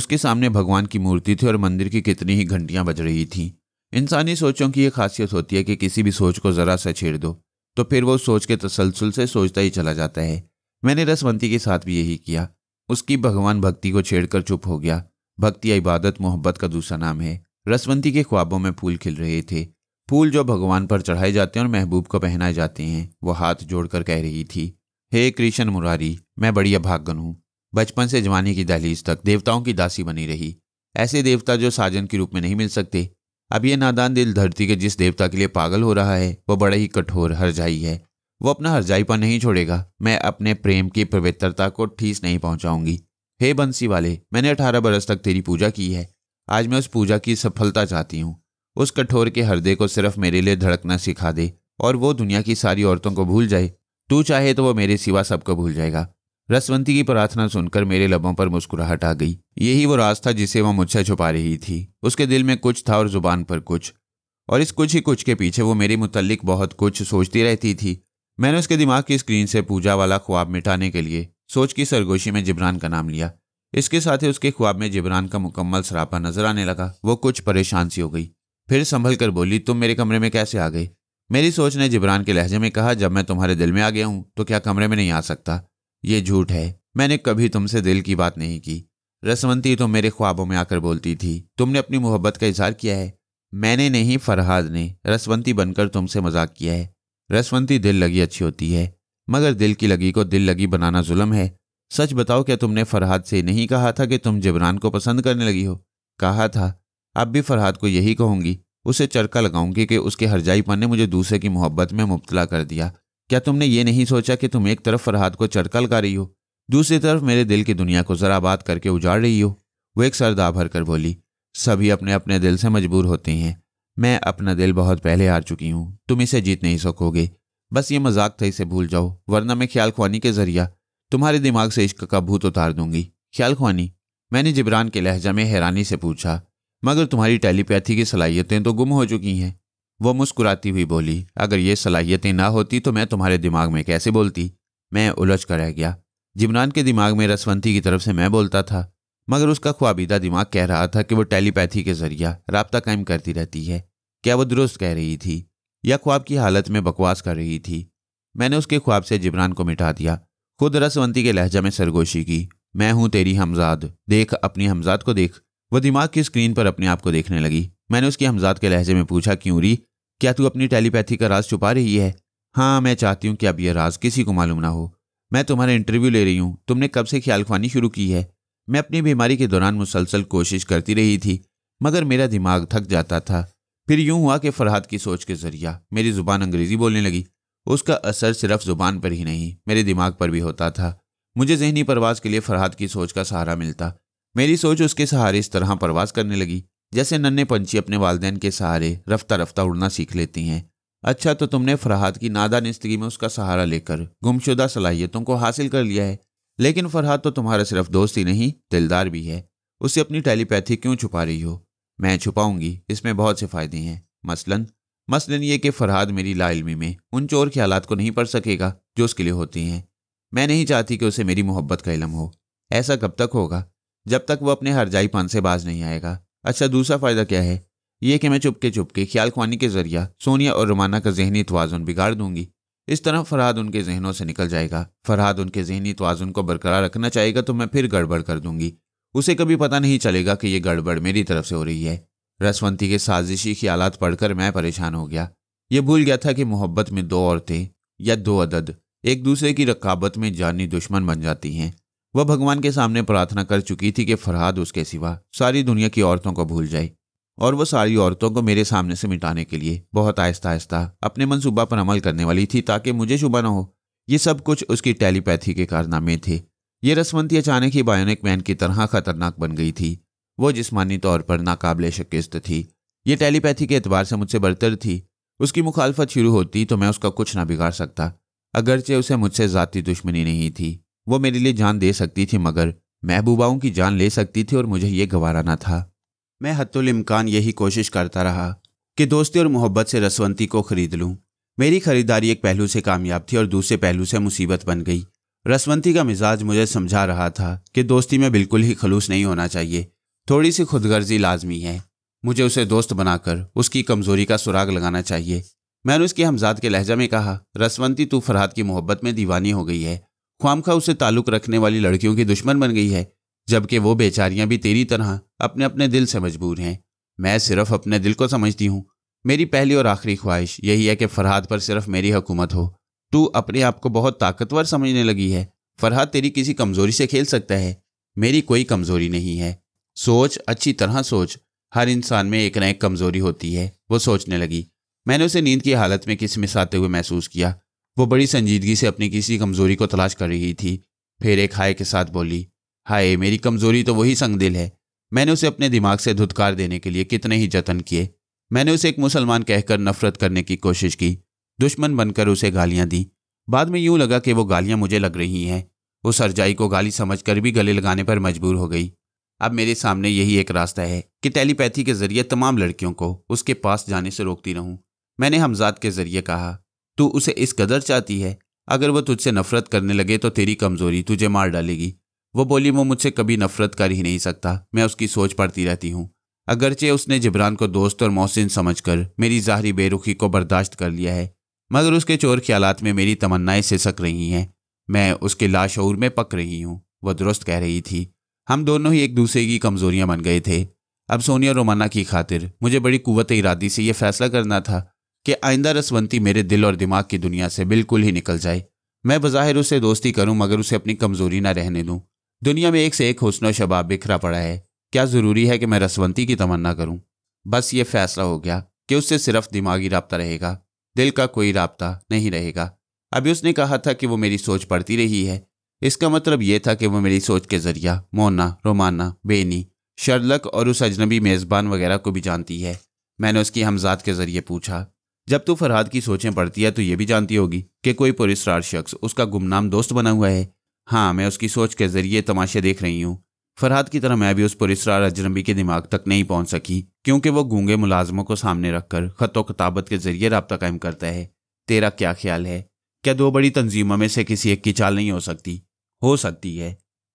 उसके सामने भगवान की मूर्ति थी और मंदिर की कितनी ही घंटियां बज रही थीं इंसानी सोचों की यह खासियत होती है कि किसी भी सोच को ज़रा सा छेड़ दो तो फिर वो सोच के तसलसल से सोचता ही चला जाता है मैंने रसवंती के साथ भी यही किया उसकी भगवान भक्ति को छेड़कर चुप हो गया भक्ति इबादत मोहब्बत का दूसरा नाम है रसवंती के ख्वाबों में फूल खिल रहे थे फूल जो भगवान पर चढ़ाए जाते हैं और महबूब को पहनाए जाते हैं वो हाथ जोड़कर कह रही थी हे कृष्ण मुरारी मैं बड़ी अभागन हूँ बचपन से जवानी की दहलीज तक देवताओं की दासी बनी रही ऐसे देवता जो साजन के रूप में नहीं मिल सकते अब ये नादान दिल धरती के जिस देवता के लिए पागल हो रहा है वो बड़ा ही कठोर हरजाई है वो अपना पर नहीं छोड़ेगा मैं अपने प्रेम की पवित्रता को ठीस नहीं पहुंचाऊंगी हे बंसी वाले मैंने अठारह बरस तक तेरी पूजा की है आज मैं उस पूजा की सफलता चाहती हूँ उस कठोर के हृदय को सिर्फ मेरे लिए धड़कना सिखा दे और वो दुनिया की सारी औरतों को भूल जाए तू चाहे तो वो मेरे सिवा सबको भूल जाएगा रसवंती की प्रार्थना सुनकर मेरे लबों पर मुस्कुराहट आ गई यही वो था जिसे वो मुझसे छुपा रही थी उसके दिल में कुछ था और जुबान पर कुछ और इस कुछ ही कुछ के पीछे वो मेरे मुतलिक बहुत कुछ सोचती रहती थी मैंने उसके दिमाग की स्क्रीन से पूजा वाला ख्वाब मिटाने के लिए सोच की सरगोशी में जिब्रान का नाम लिया इसके साथ ही उसके ख्वाब में जिबरान का मुकम्मल सरापा नजर आने लगा वो कुछ परेशान सी हो गई फिर संभल कर बोली तुम मेरे कमरे में कैसे आ गए मेरी सोच ने जिबरान के लहजे में कहा जब मैं तुम्हारे दिल में आ गया हूँ तो क्या कमरे में नहीं आ सकता ये झूठ है मैंने कभी तुमसे दिल की बात नहीं की रसवंती तो मेरे ख्वाबों में आकर बोलती थी तुमने अपनी मोहब्बत का इजहार किया है मैंने नहीं फरहाद ने रसवंती बनकर तुमसे मजाक किया है रसवंती दिल लगी अच्छी होती है मगर दिल की लगी को दिल लगी बनाना जुल्म है सच बताओ क्या तुमने फरहाद से नहीं कहा था कि तुम जबरान को पसंद करने लगी हो कहा था अब भी फरहाद को यही कहूंगी उसे चरका लगाऊंगी कि उसके हरजाईपन ने मुझे दूसरे की मोहब्बत में मुबतला कर दिया क्या तुमने ये नहीं सोचा कि तुम एक तरफ फरहाद को चरका लगा रही हो दूसरी तरफ मेरे दिल की दुनिया को जरा बात करके उजाड़ रही हो वो एक सरदा भर कर बोली सभी अपने अपने दिल से मजबूर होते हैं मैं अपना दिल बहुत पहले हार चुकी हूँ तुम इसे जीत नहीं सकोगे बस ये मजाक था इसे भूल जाओ वरना मैं ख्याल खुआनी के जरिया तुम्हारे दिमाग से इश्क का भूत उतार दूंगी ख्याल ख्वानी मैंने जिबरान के लहजा में हैरानी से पूछा मगर तुम्हारी टेलीपैथी की सलाहियतें तो गुम हो चुकी हैं वह मुस्कुराती हुई बोली अगर ये सलाहियतें ना होती तो मैं तुम्हारे दिमाग में कैसे बोलती मैं उलझ कर रह गया जिमरान के दिमाग में रसवंती की तरफ से मैं बोलता था मगर उसका ख्वाबीदा दिमाग कह रहा था कि वो टेलीपैथी के जरिया रबता कायम करती रहती है क्या वो दुरुस्त कह रही थी या ख्वाब की हालत में बकवास कर रही थी मैंने उसके ख्वाब से जिबरान को मिटा दिया खुद रसवंती के लहजा में सरगोशी की मैं हूं तेरी हमजाद देख अपनी हमजाद को देख वह दिमाग की स्क्रीन पर अपने आप को देखने लगी मैंने उसकी हमजाद के लहजे में पूछा क्यों री क्या तू अपनी टेलीपैथी का राज छुपा रही है हाँ मैं चाहती हूँ कि अब यह राज किसी को मालूम ना हो मैं तुम्हारा इंटरव्यू ले रही हूँ तुमने कब से ख्याल खानी शुरू की है मैं अपनी बीमारी के दौरान मुसलसल कोशिश करती रही थी मगर मेरा दिमाग थक जाता था फिर यूं हुआ कि फरहाद की सोच के जरिया मेरी जुबान अंग्रेजी बोलने लगी उसका असर सिर्फ जुबान पर ही नहीं मेरे दिमाग पर भी होता था मुझे जहनी परवाज के लिए फरहाद की सोच का सहारा मिलता मेरी सोच उसके सहारे इस तरह परवाज करने लगी जैसे नन्हे पंछी अपने वालदेन के सहारे रफ्ता रफ्ता उड़ना सीख लेती हैं अच्छा तो तुमने फरहाद की नादानिस्तगी में उसका सहारा लेकर गुमशुदा सलाहियतों को हासिल कर लिया है लेकिन फरहाद तो तुम्हारा सिर्फ दोस्त ही नहीं दिलदार भी है उसे अपनी टेलीपैथी क्यों छुपा रही हो मैं छुपाऊंगी इसमें बहुत से फायदे हैं मसलन मसलन ये कि फरहाद मेरी लाइलमी में उन चोर ख्यालात को नहीं पढ़ सकेगा जो उसके लिए होती हैं मैं नहीं चाहती कि उसे मेरी मोहब्बत का इलम हो ऐसा कब तक होगा जब तक वो अपने हरजाई पान से बाज नहीं आएगा अच्छा दूसरा फ़ायदा क्या है ये कि मैं चुपके चुपके ख्याल खुआनी के जरिया सोनिया और रोमाना का जहनी तोज़ुन बिगाड़ दूंगी इस तरह फरहाद उनके जहनों से निकल जाएगा फरहाद उनके जहनी तोज़ुन को बरकरार रखना चाहेगा तो मैं फिर गड़बड़ कर दूंगी उसे कभी पता नहीं चलेगा कि यह गड़बड़ मेरी तरफ से हो रही है रसवंती के साजिशी ख्यालात पढ़कर मैं परेशान हो गया ये भूल गया था कि मोहब्बत में दो औरतें या दो अदद एक दूसरे की रकाबत में जानी दुश्मन बन जाती हैं वह भगवान के सामने प्रार्थना कर चुकी थी कि फरहाद उसके सिवा सारी दुनिया की औरतों को भूल जाए और वह सारी औरतों को मेरे सामने से मिटाने के लिए बहुत आहिस्ता आहिस्ता अपने मनसूबा पर अमल करने वाली थी ताकि मुझे शुभ न हो ये सब कुछ उसकी टेलीपैथी के कारनामे थे ये रसवंती अचानक ही बायोनिक मैन की तरह खतरनाक बन गई थी वो जिसमानी तौर पर नाकाबले शिकस्त थी ये टेलीपैथी के एतबार से मुझसे बरतर थी उसकी मुखालफत शुरू होती तो मैं उसका कुछ ना बिगाड़ सकता अगरचे उसे मुझसे ज़ाती दुश्मनी नहीं थी वो मेरे लिए जान दे सकती थी मगर महबूबाओं की जान ले सकती थी और मुझे ये गवारा ना था मैं हतुलमकान यही कोशिश करता रहा कि दोस्ती और मोहब्बत से रसवंती को खरीद लूँ मेरी खरीदारी एक पहलू से कामयाब थी और दूसरे पहलू से मुसीबत बन गई रसवंती का मिजाज मुझे समझा रहा था कि दोस्ती में बिल्कुल ही खलूस नहीं होना चाहिए थोड़ी सी खुदगर्जी लाजमी है मुझे उसे दोस्त बनाकर उसकी कमजोरी का सुराग लगाना चाहिए मैंने उसकी हमजाद के लहजा में कहा रसवंती तू फरहाद की मोहब्बत में दीवानी हो गई है ख्वामखा उसे ताल्लुक रखने वाली लड़कियों की दुश्मन बन गई है जबकि वो बेचारियां भी तेरी तरह अपने अपने दिल से मजबूर हैं मैं सिर्फ अपने दिल को समझती हूँ मेरी पहली और आखिरी ख्वाहिश यही है कि फरहाद पर सिर्फ मेरी हुकूमत हो तू अपने आप को बहुत ताकतवर समझने लगी है फरहाद तेरी किसी कमजोरी से खेल सकता है मेरी कोई कमजोरी नहीं है सोच अच्छी तरह सोच हर इंसान में एक न एक कमजोरी होती है वो सोचने लगी मैंने उसे नींद की हालत में किसी आते हुए महसूस किया वो बड़ी संजीदगी से अपनी किसी कमजोरी को तलाश कर रही थी फिर एक हाय के साथ बोली हाय मेरी कमजोरी तो वही संगदिल है मैंने उसे अपने दिमाग से धुतकार देने के लिए कितने ही जतन किए मैंने उसे एक मुसलमान कहकर नफरत करने की कोशिश की दुश्मन बनकर उसे गालियां दी बाद में यूं लगा कि वो गालियां मुझे लग रही हैं उस सरजाई को गाली समझकर भी गले लगाने पर मजबूर हो गई अब मेरे सामने यही एक रास्ता है कि टेलीपैथी के जरिए तमाम लड़कियों को उसके पास जाने से रोकती रहूं मैंने हमजाद के जरिए कहा तू उसे इस कदर चाहती है अगर वो तुझसे नफरत करने लगे तो तेरी कमजोरी तुझे मार डालेगी वो बोली वो मुझसे कभी नफरत कर ही नहीं सकता मैं उसकी सोच पड़ती रहती हूँ अगरचे उसने जिब्रान को दोस्त और मोहसिन समझकर मेरी ज़ाहरी बेरुखी को बर्दाश्त कर लिया है मगर उसके चोर ख्यालात में मेरी तमन्नाएं सिसक रही हैं मैं उसके लाशूर में पक रही हूँ वह दुरुस्त कह रही थी हम दोनों ही एक दूसरे की कमजोरियां बन गए थे अब सोनिया रोमाना की खातिर मुझे बड़ी कुत इरादी से यह फैसला करना था कि आइंदा रसवंती मेरे दिल और दिमाग की दुनिया से बिल्कुल ही निकल जाए मैं बाहिर उससे दोस्ती करूं मगर उसे अपनी कमजोरी ना रहने दूं दुनिया में एक से एक हुसन शबाब बिखरा पड़ा है क्या ज़रूरी है कि मैं रसवंती की तमन्ना करूं बस ये फैसला हो गया कि उससे सिर्फ दिमागी रबता रहेगा दिल का कोई रबता नहीं रहेगा अभी उसने कहा था कि वो मेरी सोच पड़ती रही है इसका मतलब यह था कि वो मेरी सोच के जरिया मोना रोमाना बेनी शर्लक और उस अजनबी मेज़बान वगैरह को भी जानती है मैंने उसकी हमजाद के ज़रिए पूछा जब तू फरहाद की सोचें पढ़ती है तो ये भी जानती होगी कि कोई पुरस्कार शख्स उसका गुमनाम दोस्त बना हुआ है हाँ मैं उसकी सोच के ज़रिए तमाशे देख रही हूँ फरहाद की तरह मैं भी उस पुरस्कार अजनबी के दिमाग तक नहीं पहुँच सकी क्योंकि वह गूंगे मुलाजमों को सामने रखकर ख़त खताबत के ज़रिए रबता कायम करता है तेरा क्या ख्याल है क्या दो बड़ी तंजीमों में से किसी एक की चाल नहीं हो सकती हो सकती है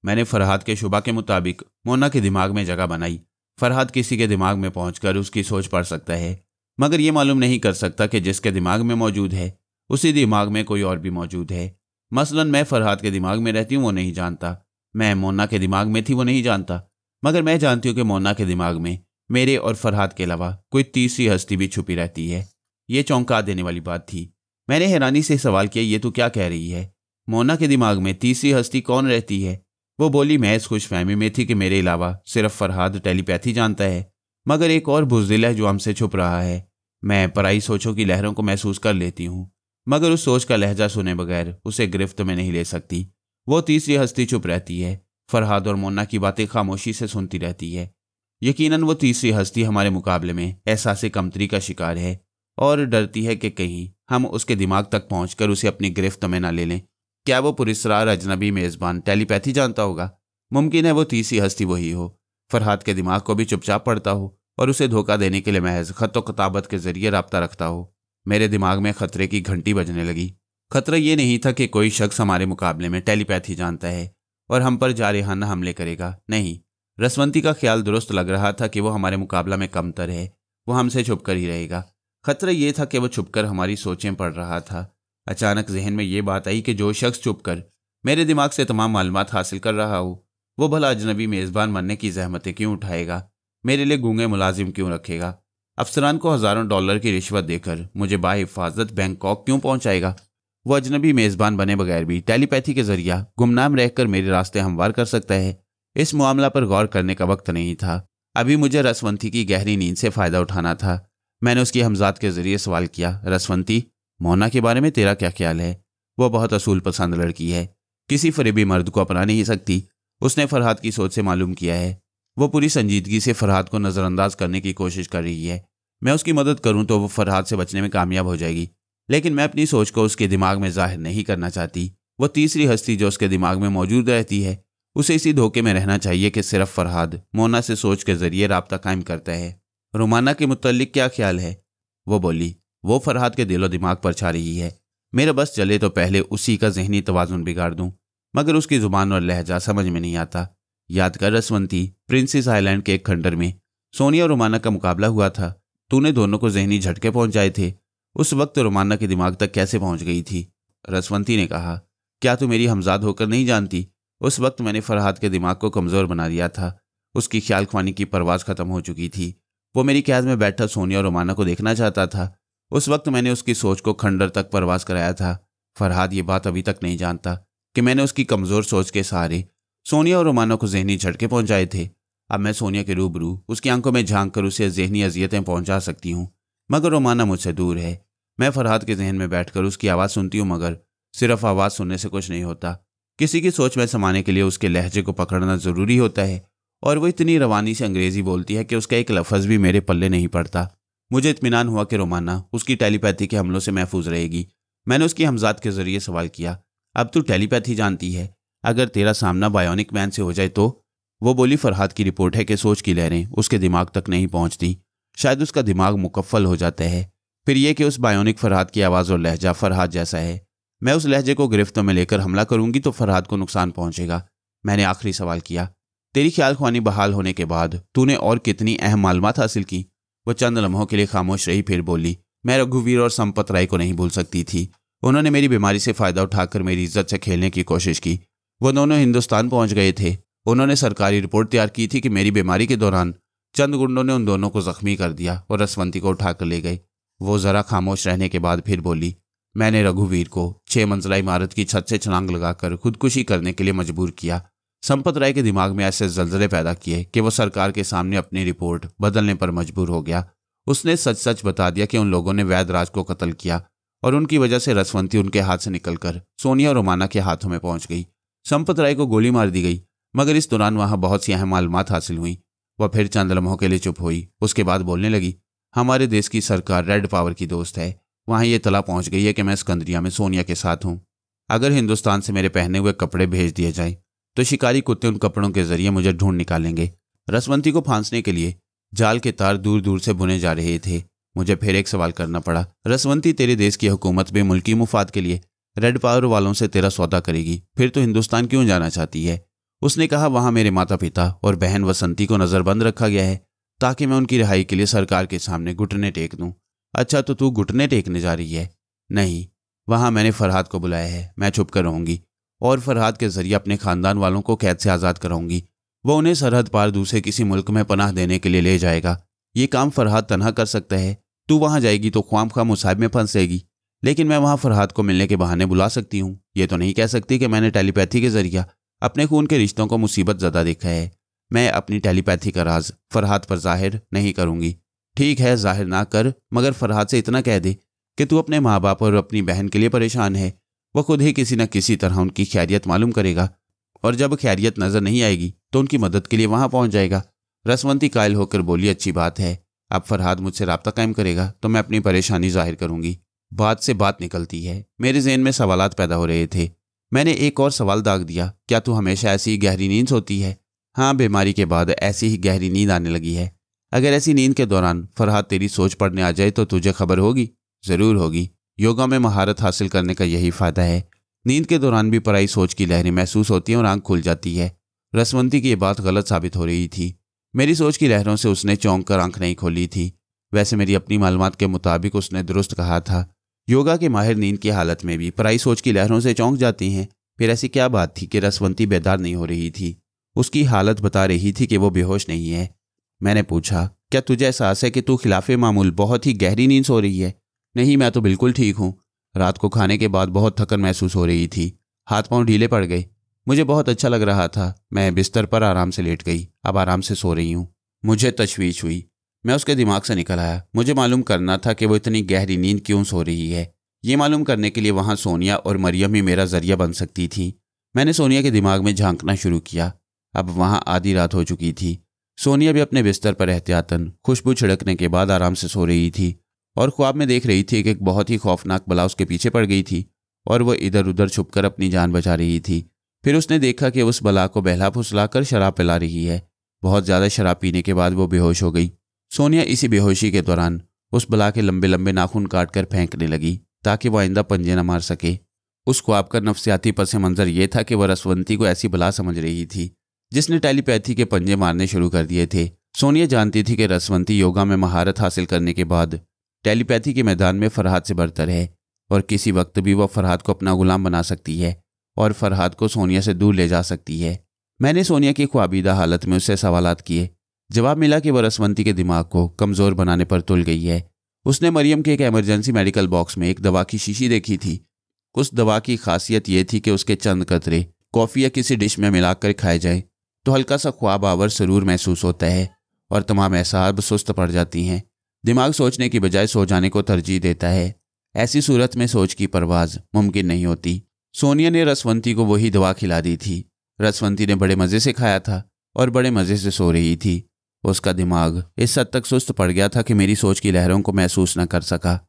मैंने फरहाद के शुबा के मुताबिक मोना के दिमाग में जगह बनाई फरहाद किसी के दिमाग में पहुंचकर उसकी सोच पढ़ सकता है मगर ये मालूम नहीं कर सकता कि जिसके दिमाग में मौजूद है उसी दिमाग में कोई और भी मौजूद है मसलन मैं फरहाद के दिमाग में रहती हूँ वो नहीं जानता मैं मोना के दिमाग में थी वो नहीं जानता मगर मैं जानती हूँ कि मोना के दिमाग में मेरे और फरहाद के अलावा कोई तीसरी हस्ती भी छुपी रहती है ये चौंका देने वाली बात थी मैंने हैरानी से सवाल किया ये तो क्या कह रही है मोना के दिमाग में तीसरी हस्ती कौन रहती है वो बोली मैं इस खुशफहमी में थी कि मेरे अलावा सिर्फ फरहाद टेलीपैथी जानता है मगर एक और बुजदिल है जो हमसे छुप रहा है मैं पराई सोचों की लहरों को महसूस कर लेती हूँ मगर उस सोच का लहजा सुने बगैर उसे गिरफ्त में नहीं ले सकती वो तीसरी हस्ती चुप रहती है फरहाद और मोना की बातें खामोशी से सुनती रहती है यकीनन वो तीसरी हस्ती हमारे मुकाबले में एहसास कमतरी का शिकार है और डरती है कि कहीं हम उसके दिमाग तक पहुंचकर उसे अपनी गिरफ्त में ना ले लें क्या वो पुरस्रार अजनबी मेज़बान टेलीपैथी जानता होगा मुमकिन है वो तीसरी हस्ती वही हो फरहाद के दिमाग को भी चुपचाप पड़ता हो और उसे धोखा देने के लिए महज खत कताबत के जरिए रबता रखता हो मेरे दिमाग में खतरे की घंटी बजने लगी खतरा ये नहीं था कि कोई शख्स हमारे मुकाबले में टेलीपैथी जानता है और हम पर जारहाना हमले करेगा नहीं रसवंती का ख्याल दुरुस्त लग रहा था कि वो हमारे मुकाबला में कमतर है वो हमसे छुप ही रहेगा खतरा ये था कि वो छुपकर हमारी सोचें पड़ रहा था अचानक जहन में ये बात आई कि जो शख्स चुप कर मेरे दिमाग से तमाम मालूम हासिल कर रहा हो वो भला अजनबी मेज़बान बनने की जहमतें क्यों उठाएगा मेरे लिए गूंगे मुलाजिम क्यों रखेगा अफसरान को हज़ारों डॉलर की रिश्वत देकर मुझे बाहिफाजत बैंकॉक क्यों पहुँचाएगा वो अजनबी मेज़बान बने बगैर भी टेलीपैथी के जरिया गुमनाम रहकर मेरे रास्ते हमवार कर सकता है इस मामला पर गौर करने का वक्त नहीं था अभी मुझे रसवंती की गहरी नींद से फ़ायदा उठाना था मैंने उसकी हमजात के जरिए सवाल किया रसवंती मोना के बारे में तेरा क्या ख्याल है वह बहुत असूल पसंद लड़की है किसी फरेबी मर्द को अपना नहीं सकती उसने फरहाद की सोच से मालूम किया है वो पूरी संजीदगी से फरहाद को नज़रअंदाज करने की कोशिश कर रही है मैं उसकी मदद करूं तो वो फरहाद से बचने में कामयाब हो जाएगी लेकिन मैं अपनी सोच को उसके दिमाग में जाहिर नहीं करना चाहती वो तीसरी हस्ती जो उसके दिमाग में मौजूद रहती है उसे इसी धोखे में रहना चाहिए कि सिर्फ फरहाद मोना से सोच के ज़रिए रबता कायम करता है रोमाना के मुतलिक क्या ख्याल है वो बोली वो फरहाद के दिलो दिमाग पर छा रही है मेरा बस चले तो पहले उसी का जहनी तोज़ुन बिगाड़ दूँ मगर उसकी ज़ुबान और लहजा समझ में नहीं आता याद कर रसवंती प्रिंसेस आइलैंड के एक खंडर में सोनिया और रोमाना का मुकाबला हुआ था तूने दोनों को जहनी झटके पहुंचाए थे उस वक्त रोमाना के दिमाग तक कैसे पहुंच गई थी रसवंती ने कहा क्या तू मेरी हमजाद होकर नहीं जानती उस वक्त मैंने फरहाद के दिमाग को कमज़ोर बना दिया था उसकी ख्याल की परवाज ख़त्म हो चुकी थी वो मेरी कैद में बैठा सोनिया और रोमाना को देखना चाहता था उस वक्त मैंने उसकी सोच को खंडर तक परवास कराया था फरहाद ये बात अभी तक नहीं जानता कि मैंने उसकी कमज़ोर सोच के सहारे सोनिया और रोमाना को जहनी झटके पहुंचाए थे अब मैं सोनिया के रूबरू उसकी आंखों में झांक कर उसे जहनी अजियतें पहुंचा सकती हूँ मगर रोमाना मुझसे दूर है मैं फरहाद के जहन में बैठकर उसकी आवाज़ सुनती हूँ मगर सिर्फ आवाज़ सुनने से कुछ नहीं होता किसी की सोच में समाने के लिए उसके लहजे को पकड़ना ज़रूरी होता है और वो इतनी रवानी से अंग्रेज़ी बोलती है कि उसका एक लफज भी मेरे पल्ले नहीं पड़ता मुझे इतमान हुआ कि रोमाना उसकी टेलीपैथी के हमलों से महफूज रहेगी मैंने उसकी हमजात के जरिए सवाल किया अब तू टेलीपैथी जानती है अगर तेरा सामना बायोनिक मैन से हो जाए तो वो बोली फरहाद की रिपोर्ट है कि सोच की लहरें उसके दिमाग तक नहीं पहुंचती शायद उसका दिमाग मुकफ़ल हो जाता है फिर यह कि उस बायोनिक फरहाद की आवाज़ और लहजा फरहाद जैसा है मैं उस लहजे को गिरफ्तों में लेकर हमला करूंगी तो फरहाद को नुकसान पहुंचेगा मैंने आखिरी सवाल किया तेरी ख्याल ख्वानी बहाल होने के बाद तूने और कितनी अहम मालूम हासिल की वो चंद लम्हों के लिए खामोश रही फिर बोली मैं रघुवीर और संपत राय को नहीं भूल सकती थी उन्होंने मेरी बीमारी से फ़ायदा उठाकर मेरी इज्जत से खेलने की कोशिश की वो दोनों हिंदुस्तान पहुंच गए थे उन्होंने सरकारी रिपोर्ट तैयार की थी कि मेरी बीमारी के दौरान चंद गुंडों ने उन दोनों को जख्मी कर दिया और रसवंती को उठाकर ले गए वो ज़रा खामोश रहने के बाद फिर बोली मैंने रघुवीर को छः मंजिला इमारत की छत से छलांग लगाकर खुदकुशी करने के लिए मजबूर किया संपत राय के दिमाग में ऐसे जलजले पैदा किए कि वो सरकार के सामने अपनी रिपोर्ट बदलने पर मजबूर हो गया उसने सच सच बता दिया कि उन लोगों ने वैदराज को कत्ल किया और उनकी वजह से रसवंती उनके हाथ से निकलकर सोनिया और रोमाना के हाथों में पहुंच गई संपत राय को गोली मार दी गई मगर इस दौरान वहां बहुत सी अहम मालूम हासिल हुई वह फिर चंद लम्हों के लिए चुप हुई उसके बाद बोलने लगी हमारे देश की सरकार रेड पावर की दोस्त है वहां ये तला पहुंच गई है कि मैं स्कंदरिया में सोनिया के साथ हूं अगर हिंदुस्तान से मेरे पहने हुए कपड़े भेज दिए जाएं तो शिकारी कुत्ते उन कपड़ों के जरिए मुझे ढूंढ निकालेंगे रसवंती को फांसने के लिए जाल के तार दूर दूर से बुने जा रहे थे मुझे फिर एक सवाल करना पड़ा रसवंती तेरे देश की हुकूमत भी मुल्की मुफाद के लिए रेड पावर वालों से तेरा सौदा करेगी फिर तो हिंदुस्तान क्यों जाना चाहती है उसने कहा वहां मेरे माता पिता और बहन वसंती को नज़रबंद रखा गया है ताकि मैं उनकी रिहाई के लिए सरकार के सामने घुटने टेक दूं अच्छा तो तू घुटने टेकने जा रही है नहीं वहां मैंने फरहाद को बुलाया है मैं छुप कर रहूंगी और फरहाद के जरिए अपने खानदान वालों को कैद से आज़ाद कराऊंगी वह उन्हें सरहद पार दूसरे किसी मुल्क में पनाह देने के लिए ले जाएगा ये काम फरहाद तनहा कर सकता है तू वहाँ जाएगी तो ख्वाम खाम मुसाहिब में फंसेगी लेकिन मैं वहाँ फरहाद को मिलने के बहाने बुला सकती हूँ ये तो नहीं कह सकती कि मैंने टेलीपैथी के ज़रिए अपने खून के रिश्तों को मुसीबत ज़्यादा देखा है मैं अपनी टेलीपैथी का राज फरहाद पर जाहिर नहीं करूँगी ठीक है जाहिर ना कर मगर फरहाद से इतना कह दे कि तू अपने माँ बाप और अपनी बहन के लिए परेशान है वह खुद ही किसी न किसी तरह उनकी खैरियत मालूम करेगा और जब खैरियत नजर नहीं आएगी तो उनकी मदद के लिए वहां पहुंच जाएगा रसवंती कायल होकर बोली अच्छी बात है अब फरहाद मुझसे रबता कायम करेगा तो मैं अपनी परेशानी जाहिर करूंगी बात से बात निकलती है मेरे जहन में सवाल पैदा हो रहे थे मैंने एक और सवाल दाग दिया क्या तू हमेशा ऐसी गहरी नींद सोती है हाँ बीमारी के बाद ऐसी ही गहरी नींद आने लगी है अगर ऐसी नींद के दौरान फरहाद तेरी सोच पड़ने आ जाए तो तुझे खबर होगी ज़रूर होगी योगा में महारत हासिल करने का यही फायदा है नींद के दौरान भी पराई सोच की लहरें महसूस होती हैं और आंख खुल जाती है रसवंती की यह बात गलत साबित हो रही थी मेरी सोच की लहरों से उसने चौंक कर आंख नहीं खोली थी वैसे मेरी अपनी मालूम के मुताबिक उसने दुरुस्त कहा था योगा के माहिर नींद की हालत में भी पराई सोच की लहरों से चौंक जाती हैं फिर ऐसी क्या बात थी कि रसवंती बेदार नहीं हो रही थी उसकी हालत बता रही थी कि वो बेहोश नहीं है मैंने पूछा क्या तुझे एहसास है कि तू खिलाफ़ मामूल बहुत ही गहरी नींद सो रही है नहीं मैं तो बिल्कुल ठीक हूँ रात को खाने के बाद बहुत थकन महसूस हो रही थी हाथ पांव ढीले पड़ गए मुझे बहुत अच्छा लग रहा था मैं बिस्तर पर आराम से लेट गई अब आराम से सो रही हूँ मुझे तशवीश हुई मैं उसके दिमाग से निकल आया मुझे मालूम करना था कि वो इतनी गहरी नींद क्यों सो रही है ये मालूम करने के लिए वहाँ सोनिया और मरियम ही मेरा जरिया बन सकती थी मैंने सोनिया के दिमाग में झांकना शुरू किया अब वहाँ आधी रात हो चुकी थी सोनिया भी अपने बिस्तर पर एहतियातन खुशबू छिड़कने के बाद आराम से सो रही थी और ख्वाब में देख रही थी कि एक बहुत ही खौफनाक बला उसके पीछे पड़ गई थी और वह इधर उधर छुपकर अपनी जान बचा रही थी फिर उसने देखा कि उस बला को बहला फुसला कर शराब पिला रही है बहुत ज़्यादा शराब पीने के बाद वो बेहोश हो गई सोनिया इसी बेहोशी के दौरान उस बला के लंबे लंबे नाखून काट कर फेंकने लगी ताकि वह आइंदा पंजे न मार सके उस ख्वाब का नफसियाती पस मंजर यह था कि वह रसवंती को ऐसी बला समझ रही थी जिसने टेलीपैथी के पंजे मारने शुरू कर दिए थे सोनिया जानती थी कि रसवंती योगा में महारत हासिल करने के बाद टेलीपैथी के मैदान में फरहाद से बढ़तर है और किसी वक्त भी वह फरहाद को अपना गुलाम बना सकती है और फरहाद को सोनिया से दूर ले जा सकती है मैंने सोनिया की ख्वाबीदा हालत में उससे सवाल किए जवाब मिला कि वह रसवंती के दिमाग को कमज़ोर बनाने पर तुल गई है उसने मरियम के एक एमरजेंसी मेडिकल बॉक्स में एक दवा की शीशी देखी थी उस दवा की खासियत यह थी कि उसके चंद कतरे कॉफ़ी या किसी डिश में मिलाकर खाए जाएं तो हल्का सा ख्वाब आवर सरूर महसूस होता है और तमाम एहसाब सुस्त पड़ जाती हैं दिमाग सोचने की बजाय सो जाने को तरजीह देता है ऐसी सूरत में सोच की परवाज मुमकिन नहीं होती सोनिया ने रसवंती को वही दवा खिला दी थी रसवंती ने बड़े मज़े से खाया था और बड़े मज़े से सो रही थी उसका दिमाग इस हद तक सुस्त पड़ गया था कि मेरी सोच की लहरों को महसूस न कर सका